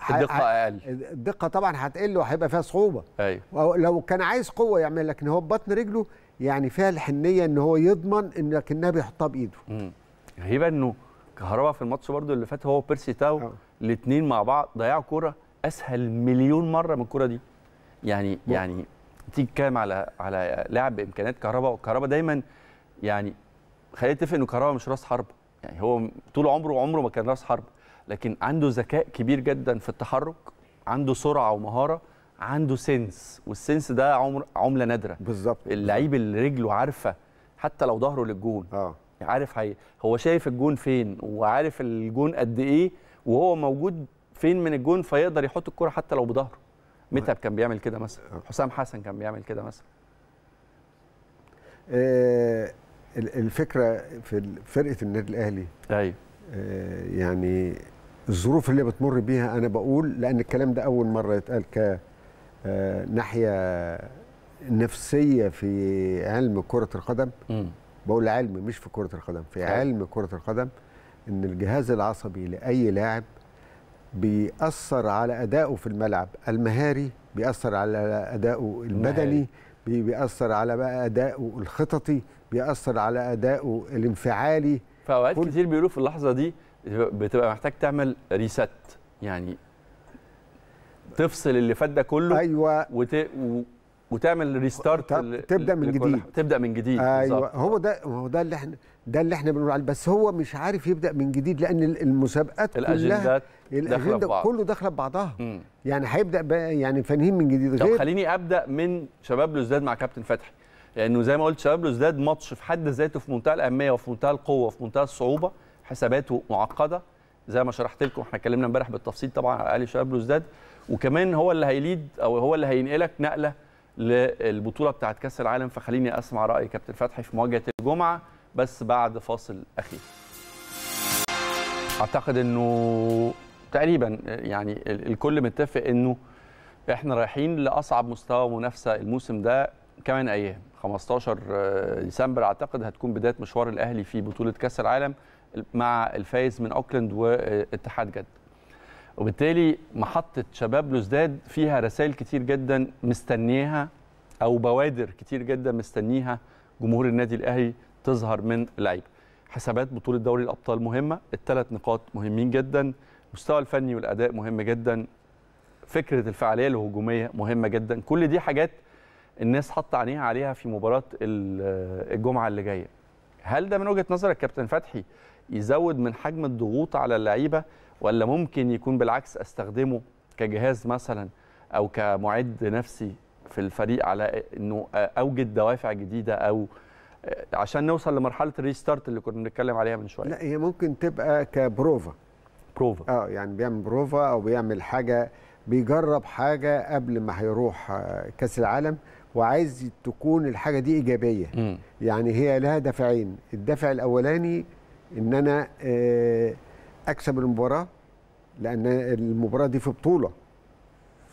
الدقه اقل الدقه طبعا هتقل وهيبقى فيها صعوبه ايوه لو كان عايز قوه يعمل لكن هو ببطن رجله يعني فيها الحنيه ان هو يضمن ان لكنها بيحطها بايده امم غريبه انه كهربا في الماتش برده اللي فات هو بيرسي تاو أه. الاثنين مع بعض ضيعوا كوره اسهل مليون مره من الكره دي يعني بو. يعني تيجي تتكلم على على لاعب بامكانيات كهربا وكهربا دايما يعني خلينا نتفق ان كهربا مش راس حرب يعني هو طول عمره عمره ما كان راس حرب لكن عنده ذكاء كبير جدا في التحرك عنده سرعه ومهاره عنده سنس والسنس ده عمر عمله نادره بالظبط اللعيب اللي رجله عارفه حتى لو ظهره للجون اه عارف هي هو شايف الجون فين وعارف الجون قد ايه وهو موجود فين من الجون فيقدر يحط الكرة حتى لو بظهره متعب كان بيعمل كده مثلا حسام حسن كان بيعمل كده مثلا آه الفكره في فرقه النادي الاهلي ايوه آه يعني الظروف اللي بتمر بيها انا بقول لان الكلام ده اول مره يتقال ك آه، ناحيه نفسيه في علم كره القدم م. بقول علم مش في كره القدم في أيوه. علم كره القدم ان الجهاز العصبي لاي لاعب بيأثر على أدائه في الملعب المهاري بيأثر على أدائه البدني بيأثر على أدائه الخططي بيأثر على أدائه الانفعالي فأوقات كل... كتير بيقولوا في اللحظة دي بتبقى محتاج تعمل ريست يعني تفصل اللي فات ده كله أيوة وت... وتعمل ريستارت تبدا من جديد تبدا من جديد ايوه هو ده هو ده اللي احنا ده اللي احنا بنقول عليه بس هو مش عارف يبدا من جديد لان المسابقات كلها الاجنده كله داخله ببعضها يعني هيبدا يعني فانهين من جديد غير طب خليني ابدا من شباب لوزداد مع كابتن فتحي لانه يعني زي ما قلت شباب لوزداد ماتش في حد ذاته في منتهى الاهميه وفي منتهى القوه وفي منتهى الصعوبه حساباته معقده زي ما شرحت لكم احنا اتكلمنا امبارح بالتفصيل طبعا على شباب لوزداد وكمان هو اللي هيليد او هو اللي هينقلك نقله للبطوله بتاعه كاس العالم فخليني اسمع راي كابتن فتحي في مواجهه الجمعه بس بعد فاصل اخير اعتقد انه تقريبا يعني الكل متفق انه احنا رايحين لاصعب مستوى منافسه الموسم ده كمان ايام 15 آه، ديسمبر اعتقد هتكون بدايه مشوار الاهلي في بطوله كاس العالم مع الفايز من اوكلاند واتحاد جده وبالتالي محطه شباب لوزداد فيها رسائل كتير جدا مستنياها او بوادر كتير جدا مستنيها جمهور النادي الاهلي تظهر من لعيب حسابات بطوله دوري الابطال مهمه الثلاث نقاط مهمين جدا المستوى الفني والاداء مهم جدا فكره الفعاليه الهجوميه مهمه جدا كل دي حاجات الناس حط عينيها عليها في مباراه الجمعه اللي جايه هل ده من وجهه نظرك كابتن فتحي يزود من حجم الضغوط على اللعيبه ولا ممكن يكون بالعكس استخدمه كجهاز مثلا او كمعد نفسي في الفريق على انه اوجد دوافع جديده او عشان نوصل لمرحله الريستارت اللي كنا بنتكلم عليها من شويه لا هي ممكن تبقى كبروفا بروفا اه يعني بيعمل بروفا او بيعمل حاجه بيجرب حاجه قبل ما هيروح آه، كاس العالم وعايز تكون الحاجه دي ايجابيه م. يعني هي لها دافعين الدافع الاولاني ان انا آه اكسب المباراه لان المباراه دي في بطوله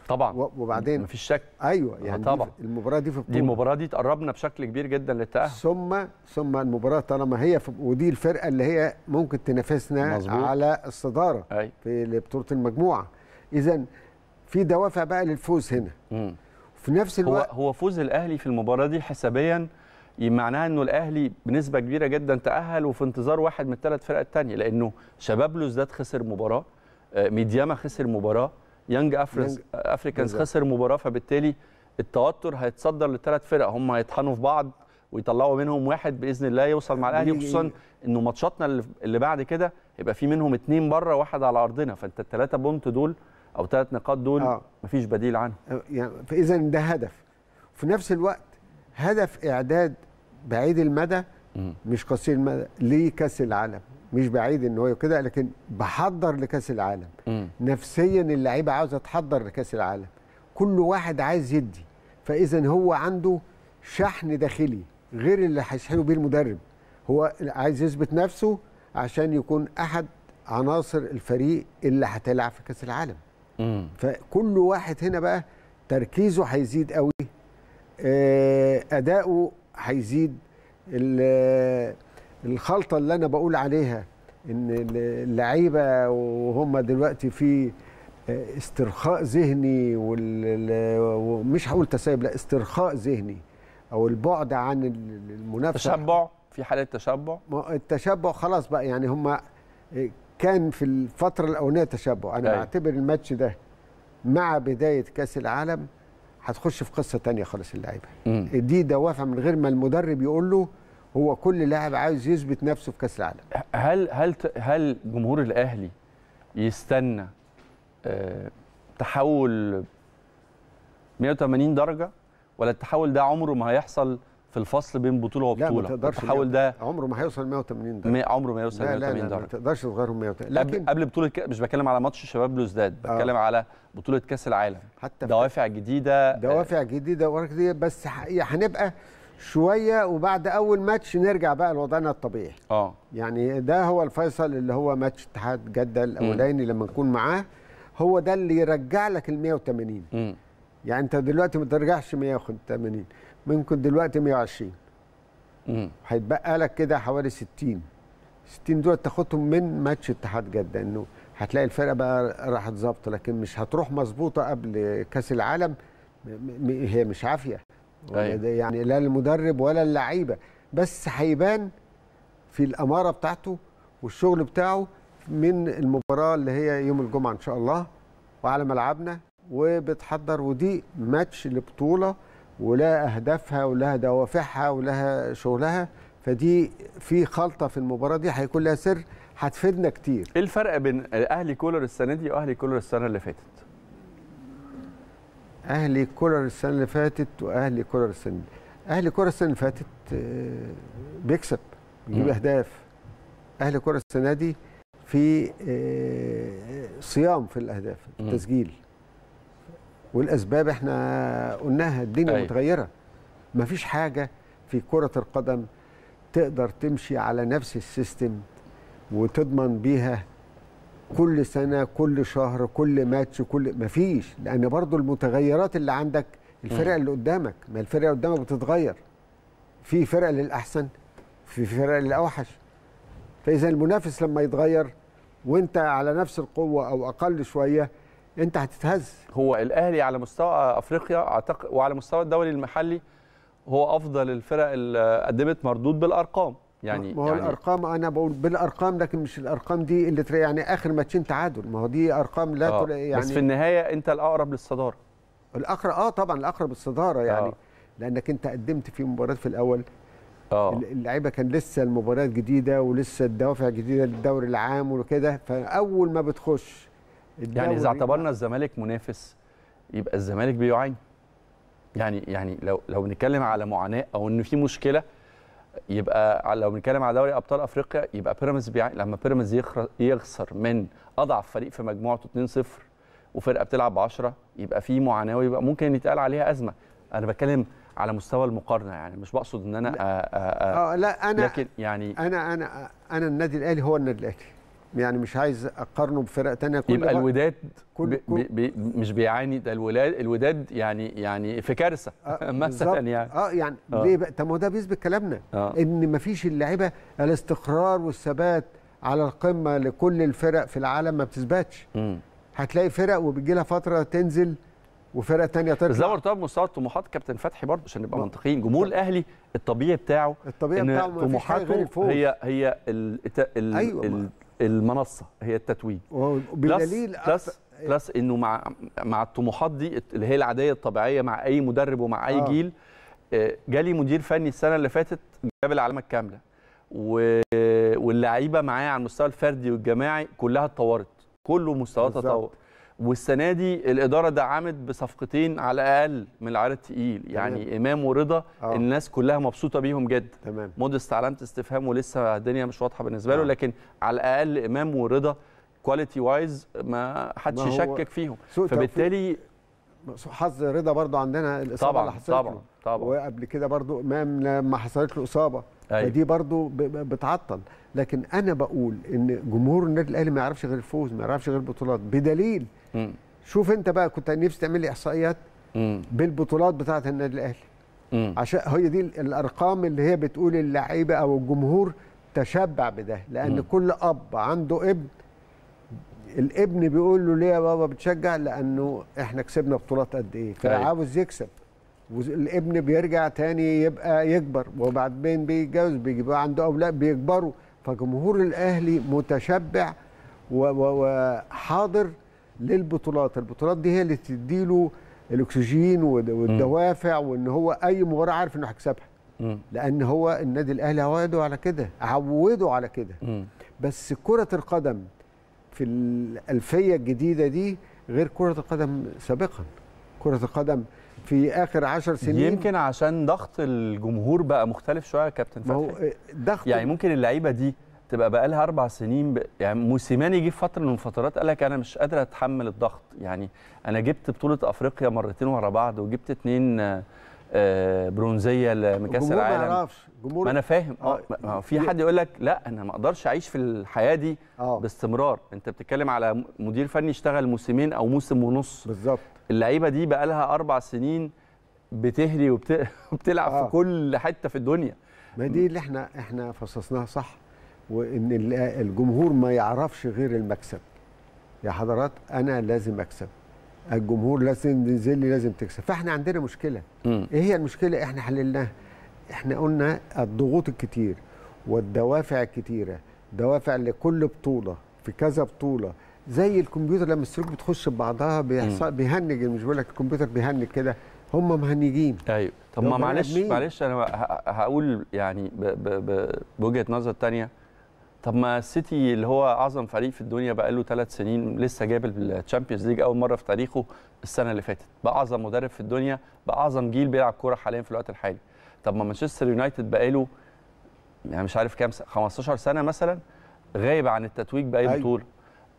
طبعا وبعدين مفيش شك ايوه آه، يعني طبعا دي المباراه دي في بطوله دي المباراه دي تقربنا بشكل كبير جدا للتاهل ثم ثم المباراه طالما هي في ودي الفرقه اللي هي ممكن تنافسنا مزبوط. على الصداره أي. في بطوله المجموعه اذا في دوافع بقى للفوز هنا م. في نفس الوقت هو, هو فوز الاهلي في المباراه دي حسابيا معناها انه الاهلي بنسبه كبيره جدا تاهل وفي انتظار واحد من الثلاث فرق الثانيه لانه شباب لوزداد خسر مباراه آه، ميدياما خسر مباراه يانج آه، افريكانز افريكانز خسر مباراه فبالتالي التوتر هيتصدر للثلاث فرق هم هيطحنوا في بعض ويطلعوا منهم واحد باذن الله يوصل مع الاهلي خصوصا انه ماتشاتنا اللي بعد كده هيبقى في منهم اثنين بره واحد على ارضنا فانت الثلاثه بونت دول او ثلاث نقاط دول آه. مفيش بديل عنهم آه، يعني فاذا ده هدف في نفس الوقت هدف اعداد بعيد المدى مش قصير المدى لكاس العالم مش بعيد ان هو كده لكن بحضر لكاس العالم نفسيا اللعيبه عاوزه تحضر لكاس العالم كل واحد عايز يدي فاذا هو عنده شحن داخلي غير اللي هيشحنه بيه المدرب هو عايز يثبت نفسه عشان يكون احد عناصر الفريق اللي هتلعب في كاس العالم فكل واحد هنا بقى تركيزه هيزيد قوي آه، اداؤه هيزيد الخلطه اللي انا بقول عليها ان اللعيبه وهم دلوقتي في آه، استرخاء ذهني ومش هقول تسايب لا استرخاء ذهني او البعد عن المنافسه تشبع في حاله تشبع التشبع خلاص بقى يعني هم آه، كان في الفتره الاولانيه تشبع انا أي. أيوة. بعتبر الماتش ده مع بدايه كاس العالم هتخش في قصه تانية خالص اللعيبه دي دوافع من غير ما المدرب يقول له هو كل لاعب عايز يثبت نفسه في كاس العالم هل هل هل جمهور الاهلي يستنى آه، تحول 180 درجه ولا التحول ده عمره ما هيحصل في الفصل بين بطوله وبطوله لا ما التحول ده عمره ما هيوصل 180 درجه عمره ما هيوصل 180 درجه ما تقدرش تغيرهم 180 لكن قبل بطوله ك... مش بتكلم على ماتش شباب لوزداد آه. بتكلم آه. على بطوله كاس العالم حتى دوافع جديده دوافع جديده وورك جديده بس يعني هنبقى شويه وبعد اول ماتش نرجع بقى لوضعنا الطبيعي اه يعني ده هو الفيصل اللي هو ماتش اتحاد جده الاولاني لما نكون معاه هو ده اللي يرجع لك ال 180 يعني انت دلوقتي ما ترجعش 180 ممكن دلوقتي 120 امم هيتبقى لك كده حوالي 60 60 دول تاخدهم من ماتش اتحاد جده انه هتلاقي الفرقه بقى راحت ظابطه لكن مش هتروح مظبوطه قبل كاس العالم هي مش عافيه أيوة. يعني لا المدرب ولا اللعيبه بس هيبان في الاماره بتاعته والشغل بتاعه من المباراه اللي هي يوم الجمعه ان شاء الله وعلى ملعبنا وبتحضر ودي ماتش لبطوله ولها اهدافها ولها دوافعها ولها شغلها فدي في خلطه في المباراه دي هيكون لها سر هتفيدنا كتير ايه الفرق بين اهلي كولر السنه دي واهلي كولر السنه اللي فاتت اهلي كولر السنه اللي فاتت واهلي كولر السنه دي اهلي كولر السنه اللي فاتت آه، بيكسب بيجيب اهداف اهلي كولر السنه دي في آه، صيام في الاهداف التسجيل والاسباب احنا قلناها الدنيا أي. أيوة. متغيره مفيش حاجه في كره القدم تقدر تمشي على نفس السيستم وتضمن بيها كل سنه كل شهر كل ماتش كل مفيش لان برضو المتغيرات اللي عندك الفرق اللي قدامك ما الفرق اللي قدامك بتتغير في فرقه للاحسن في فرق للاوحش فاذا المنافس لما يتغير وانت على نفس القوه او اقل شويه انت هتتهز هو الاهلي على مستوى افريقيا اعتقد وعلى مستوى الدوري المحلي هو افضل الفرق اللي قدمت مردود بالارقام يعني ما هو يعني الارقام انا بقول بالارقام لكن مش الارقام دي اللي تري يعني اخر ماتشين تعادل ما هو دي ارقام لا آه. يعني بس في النهايه انت الاقرب للصداره الاقرب اه طبعا الاقرب للصداره يعني آه. لانك انت قدمت في مباراه في الاول اه اللعيبه كان لسه المباريات جديده ولسه الدوافع جديده للدوري العام وكده فاول ما بتخش يعني اذا اعتبرنا الزمالك منافس يبقى الزمالك بيعاني يعني يعني لو لو بنتكلم على معاناه او ان في مشكله يبقى لو بنتكلم على دوري ابطال افريقيا يبقى بيراميدز بيعاني لما بيراميدز يخسر من اضعف فريق في مجموعته 2-0 وفرقه بتلعب ب 10 يبقى في معاناه ويبقى ممكن يتقال عليها ازمه انا بتكلم على مستوى المقارنه يعني مش بقصد ان انا اه لا انا لكن يعني انا انا انا النادي الاهلي هو النادي الاهلي يعني مش عايز اقارنه بفرق تانية كل يبقى الوداد كل بي كل بي مش بيعاني ده الولاد الوداد يعني يعني في كارثه آه مثلا يعني اه يعني آه. ليه بقى طب ما هو ده بيثبت كلامنا آه. ان مفيش اللعيبه الاستقرار والثبات على القمه لكل الفرق في العالم ما بتثبتش هتلاقي فرق وبتجي لها فتره تنزل وفرقه تانية تطلع بس ده مرتبط طيب بمستوى الطموحات كابتن فتحي برضه عشان نبقى منطقيين جمهور الاهلي الطبيعي بتاعه الطبيعي بتاعه طموحاته هي هي ال أيوة ال المنصه هي التتويج بدليل بلس بلس انه مع مع الطموحات دي اللي هي العاديه الطبيعيه مع اي مدرب ومع اي آه. جيل آه، جالي مدير فني السنه اللي فاتت جاب العلامه الكامله واللعيبه معايا على المستوى الفردي والجماعي كلها اتطورت كله مستوى تطور والسنه دي الاداره دعمت بصفقتين على الاقل من العيار التقيل يعني تمام. امام ورضا أوه. الناس كلها مبسوطه بيهم جدا تمام مودست علامه استفهام ولسه الدنيا مش واضحه بالنسبه له آه. لكن على الاقل امام ورضا كواليتي وايز ما حدش يشكك فيهم فبالتالي حظ رضا برضو عندنا الاصابه طبعا اللي حصلت طبعا طبعا وقبل كده برضو امام لما حصلت له اصابه أيوه. فدي برضو بتعطل لكن انا بقول ان جمهور النادي الاهلي ما يعرفش غير الفوز ما يعرفش غير البطولات بدليل م. شوف انت بقى كنت نفسي تعمل لي احصائيات م. بالبطولات بتاعه النادي الاهلي عشان هي دي الارقام اللي هي بتقول اللعيبه او الجمهور تشبع بده لان م. كل اب عنده ابن الابن بيقول له ليه يا بابا بتشجع لانه احنا كسبنا بطولات قد ايه طيب. فعاوز يكسب والابن بيرجع تاني يبقى يكبر وبعدين بيتجوز بيجيبوا عنده اولاد بيكبروا فجمهور الاهلي متشبع وحاضر للبطولات البطولات دي هي اللي تديله الاكسجين والدوافع وان هو اي مباراه عارف انه هيكسبها لان هو النادي الاهلي عوده على كده عوده على كده بس كره القدم في الالفيه الجديده دي غير كره القدم سابقا كره القدم في اخر 10 سنين يمكن عشان ضغط الجمهور بقى مختلف شويه يا كابتن فتحي إيه، ضغط يعني ممكن اللعيبه دي تبقى بقى لها اربع سنين ب... يعني موسيماني جه فتره من الفترات قال لك انا مش قادر اتحمل الضغط يعني انا جبت بطوله افريقيا مرتين ورا بعض وجبت اتنين آه، آه، برونزيه لمكاس العالم ما يعرفش ما انا فاهم اه, آه، في حد يقول لك لا انا ما اقدرش اعيش في الحياه دي أوه. باستمرار انت بتتكلم على مدير فني اشتغل موسمين او موسم ونص بالظبط اللعيبه دي بقى لها اربع سنين بتهري وبتلعب آه. في كل حته في الدنيا ما دي اللي احنا احنا فصصناها صح وان الجمهور ما يعرفش غير المكسب يا حضرات انا لازم اكسب الجمهور لازم ينزل لي لازم تكسب فاحنا عندنا مشكله م. ايه هي المشكله احنا حللناها احنا قلنا الضغوط الكتير والدوافع الكتيره دوافع لكل بطوله في كذا بطوله زي الكمبيوتر لما السلوك بتخش ببعضها بيحصل بيهنج مش بقول لك الكمبيوتر بيهنج كده هم مهنجين ايوه طب ما معلش معلش انا هقول يعني بوجهه نظر ثانيه طب ما السيتي اللي هو اعظم فريق في الدنيا بقى له ثلاث سنين لسه جاب الشامبيونز ليج اول مره في تاريخه السنه اللي فاتت باعظم مدرب في الدنيا باعظم جيل بيلعب كوره حاليا في الوقت الحالي طب ما مانشستر يونايتد بقى له يعني مش عارف كام 15 سنه مثلا غايب عن التتويج باي أيوة. بطوله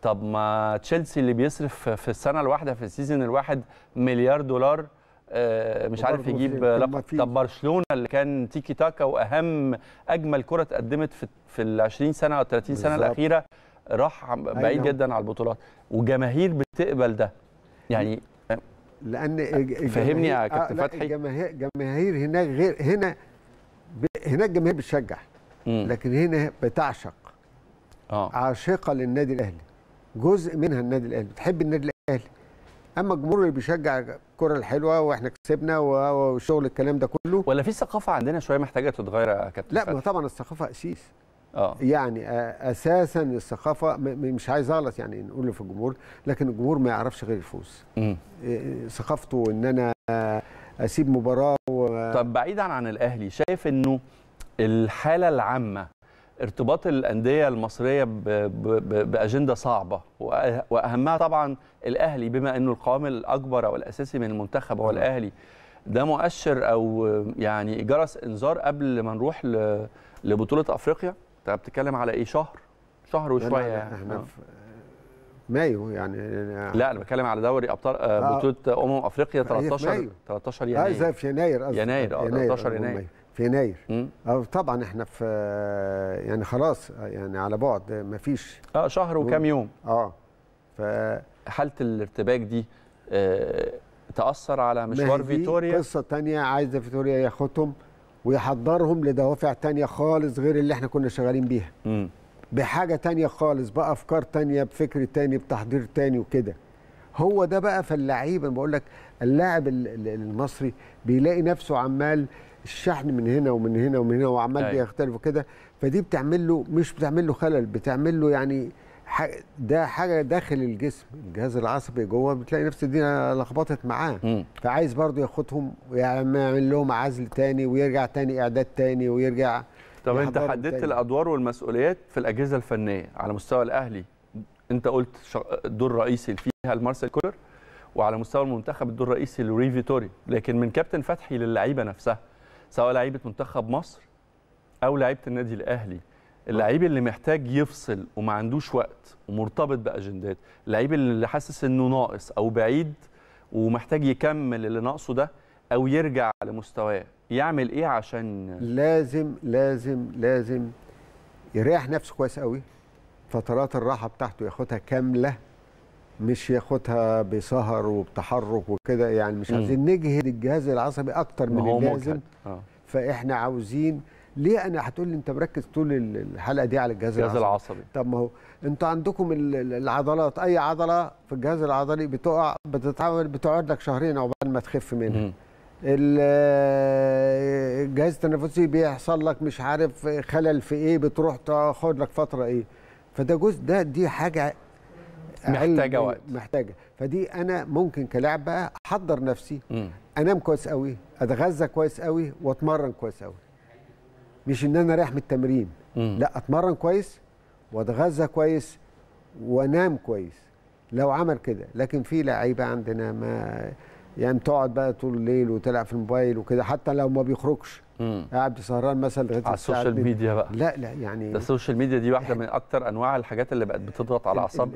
طب ما تشيلسي اللي بيصرف في السنه الواحده في السيزون الواحد مليار دولار آه، مش عارف يجيب لقب طب برشلونه اللي كان تيكي تاكا واهم اجمل كره اتقدمت في في ال 20 سنه او 30 سنه بالزبط. الاخيره راح أيوة. بعيد جدا على البطولات وجماهير بتقبل ده يعني لان آه، فهمني يا آه، كابتن فتحي جماهير هناك غير هنا هناك جماهير بتشجع لكن هنا بتعشق اه عاشقه للنادي الاهلي جزء منها النادي الاهلي بتحب النادي الاهلي اما الجمهور اللي بيشجع الكره الحلوه واحنا كسبنا وشغل الكلام ده كله ولا في ثقافه عندنا شويه محتاجه تتغير يا كابتن لا ما طبعا الثقافه اساس اه يعني اساسا الثقافه مش عايز اغلط يعني نقول في الجمهور لكن الجمهور ما يعرفش غير الفوز إيه، ثقافته ان انا اسيب مباراه و... طب بعيدا عن الاهلي شايف انه الحاله العامه ارتباط الانديه المصريه باجنده صعبه واهمها طبعا الاهلي بما انه القوام الاكبر او الاساسي من المنتخب هو نعم. الاهلي ده مؤشر او يعني جرس انذار قبل ما نروح لبطوله افريقيا انت بتتكلم على ايه شهر شهر وشويه يعني احنا آه. في مايو يعني آه. لا انا بتكلم على دوري ابطال آه، بطوله امم افريقيا 13 13 يناير اه زي في يناير قصدي يناير اه 13 يناير في يناير طبعا احنا في يعني خلاص يعني على بعد ما فيش اه شهر وكام يوم اه ف حاله الارتباك دي آه تاثر على مشوار فيتوريا قصه تانية عايزه فيتوريا ياخدهم ويحضرهم لدوافع تانية خالص غير اللي احنا كنا شغالين بيها مم. بحاجه تانية خالص بافكار تانية بفكر تاني بتحضير تاني وكده هو ده بقى فاللعيب انا بقول لك اللاعب المصري بيلاقي نفسه عمال الشحن من هنا ومن هنا ومن هنا وعمال أيوة. بيختلفوا كده فدي بتعمل له مش بتعمل له خلل بتعمل له يعني ده حاجه داخل الجسم الجهاز العصبي جوه بتلاقي نفس الدنيا لخبطت معاه م. فعايز برضه ياخدهم ويعمل لهم عزل تاني ويرجع تاني اعداد تاني ويرجع طب انت حددت الادوار والمسؤوليات في الاجهزه الفنيه على مستوى الاهلي انت قلت الدور الرئيسي فيها المارسيل كولر وعلى مستوى المنتخب الدور الرئيسي لوري فيتوري لكن من كابتن فتحي للعيبه نفسها سواء لعيبه منتخب مصر او لعيبه النادي الاهلي اللعيب اللي محتاج يفصل وما عندوش وقت ومرتبط باجندات اللعيب اللي حاسس انه ناقص او بعيد ومحتاج يكمل اللي ناقصه ده او يرجع لمستواه يعمل ايه عشان لازم لازم لازم يريح نفسه كويس قوي فترات الراحه بتاعته ياخدها كامله مش ياخدها بسهر وبتحرك وكده يعني مش عايزين نجهد الجهاز العصبي اكتر من اللازم آه. فاحنا عاوزين ليه انا هتقول لي انت مركز طول الحلقه دي على الجهاز, الجهاز العصبي. العصبي طب ما هو انتوا عندكم العضلات اي عضله في الجهاز العضلي بتقع بتتعمل بتقعد لك شهرين عقبال ما تخف منها الجهاز التنفسي بيحصل لك مش عارف خلل في ايه بتروح تاخد لك فتره ايه فده جزء ده دي حاجه محتاجه وقت محتاجه فدي انا ممكن كلاعب بقى احضر نفسي م. انام كويس قوي اتغذى كويس قوي واتمرن كويس قوي مش ان انا رايح من التمرين م. لا اتمرن كويس واتغذى كويس وانام كويس لو عمل كده لكن في لعيبه عندنا ما يعني تقعد بقى طول الليل وتلعب في الموبايل وكده حتى لو ما بيخرجش قاعد يعني سهران مثلا لغايه على السوشيال ميديا بقى لا لا يعني ده السوشيال ميديا دي واحده من اكتر انواع الحاجات اللي بقت بتضغط على الاعصاب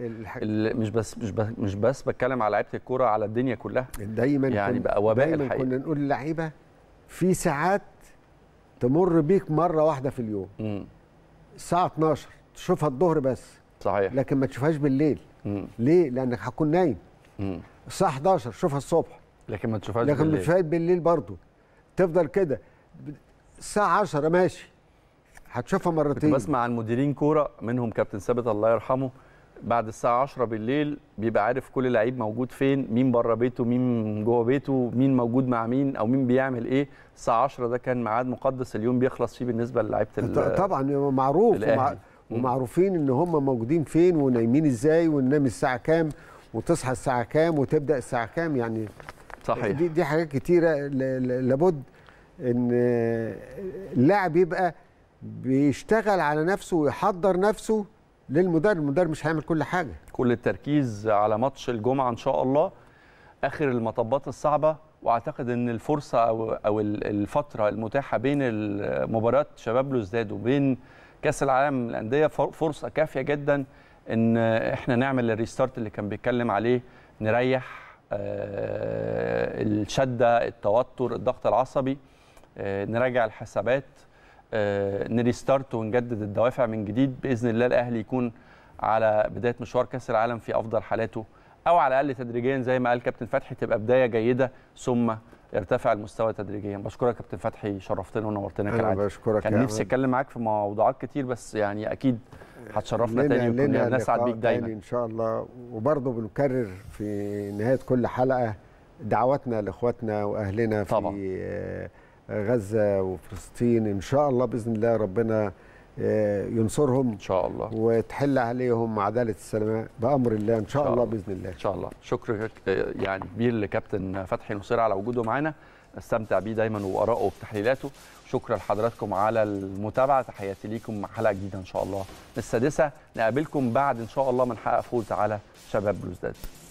مش بس مش بس مش بس بتكلم على لعيبه الكوره على الدنيا كلها دايما يعني بقى وباء دايما الحقيقة. كنا نقول للعيبه في ساعات تمر بيك مره واحده في اليوم مم. الساعه 12 تشوفها الظهر بس صحيح لكن ما تشوفهاش بالليل مم. ليه لانك هتكون نايم مم. الساعه 11 شوفها الصبح لكن ما تشوفهاش لكن بالليل. تشوفهاش بالليل برضه تفضل كده الساعه 10 ماشي هتشوفها مرتين بسمع عن مديرين كوره منهم كابتن ثابت الله يرحمه بعد الساعه 10 بالليل بيبقى عارف كل لعيب موجود فين مين بره بيته مين جوه بيته مين موجود مع مين او مين بيعمل ايه الساعه 10 ده كان ميعاد مقدس اليوم بيخلص فيه بالنسبه للعيبه طبعا معروف ومعروفين ان هم موجودين فين ونايمين ازاي وننام الساعه كام وتصحى الساعه كام وتبدا الساعه كام يعني صحيح دي, دي حاجات كتيره لابد ان اللاعب يبقى بيشتغل على نفسه ويحضر نفسه للمدرب المدرب مش هيعمل كل حاجه كل التركيز على ماتش الجمعه ان شاء الله اخر المطبات الصعبه واعتقد ان الفرصه او او الفتره المتاحه بين مباراه شباب لوزداد وبين كاس العالم للانديه فرصه كافيه جدا ان احنا نعمل الريستارت اللي كان بيتكلم عليه نريح آه، الشده التوتر الضغط العصبي آه، نراجع الحسابات آه، نريستارت ونجدد الدوافع من جديد باذن الله الاهلي يكون على بدايه مشوار كاس العالم في افضل حالاته او على الاقل تدريجيا زي ما قال كابتن فتحي تبقى بدايه جيده ثم ارتفع المستوى تدريجيا بشكرك كابتن فتحي شرفتنا ونورتنا كالعاده بشكرك كان نفسي اتكلم معاك في موضوعات كتير بس يعني اكيد هتشرفنا تاني ونسعد بيك دايما ان شاء الله وبرضه بنكرر في نهايه كل حلقه دعواتنا لاخواتنا واهلنا طبعا. في آه، غزه وفلسطين ان شاء الله باذن الله ربنا آه، ينصرهم ان شاء الله وتحل عليهم عداله السلام بامر الله ان شاء, إن شاء الله, باذن الله ان شاء الله شكر يعني كبير لكابتن فتحي نصير على وجوده معانا استمتع بيه دايما وارائه وتحليلاته شكرا لحضراتكم على المتابعه تحياتي ليكم حلقه جديده ان شاء الله السادسه نقابلكم بعد ان شاء الله من حقق فوز على شباب بلوزداد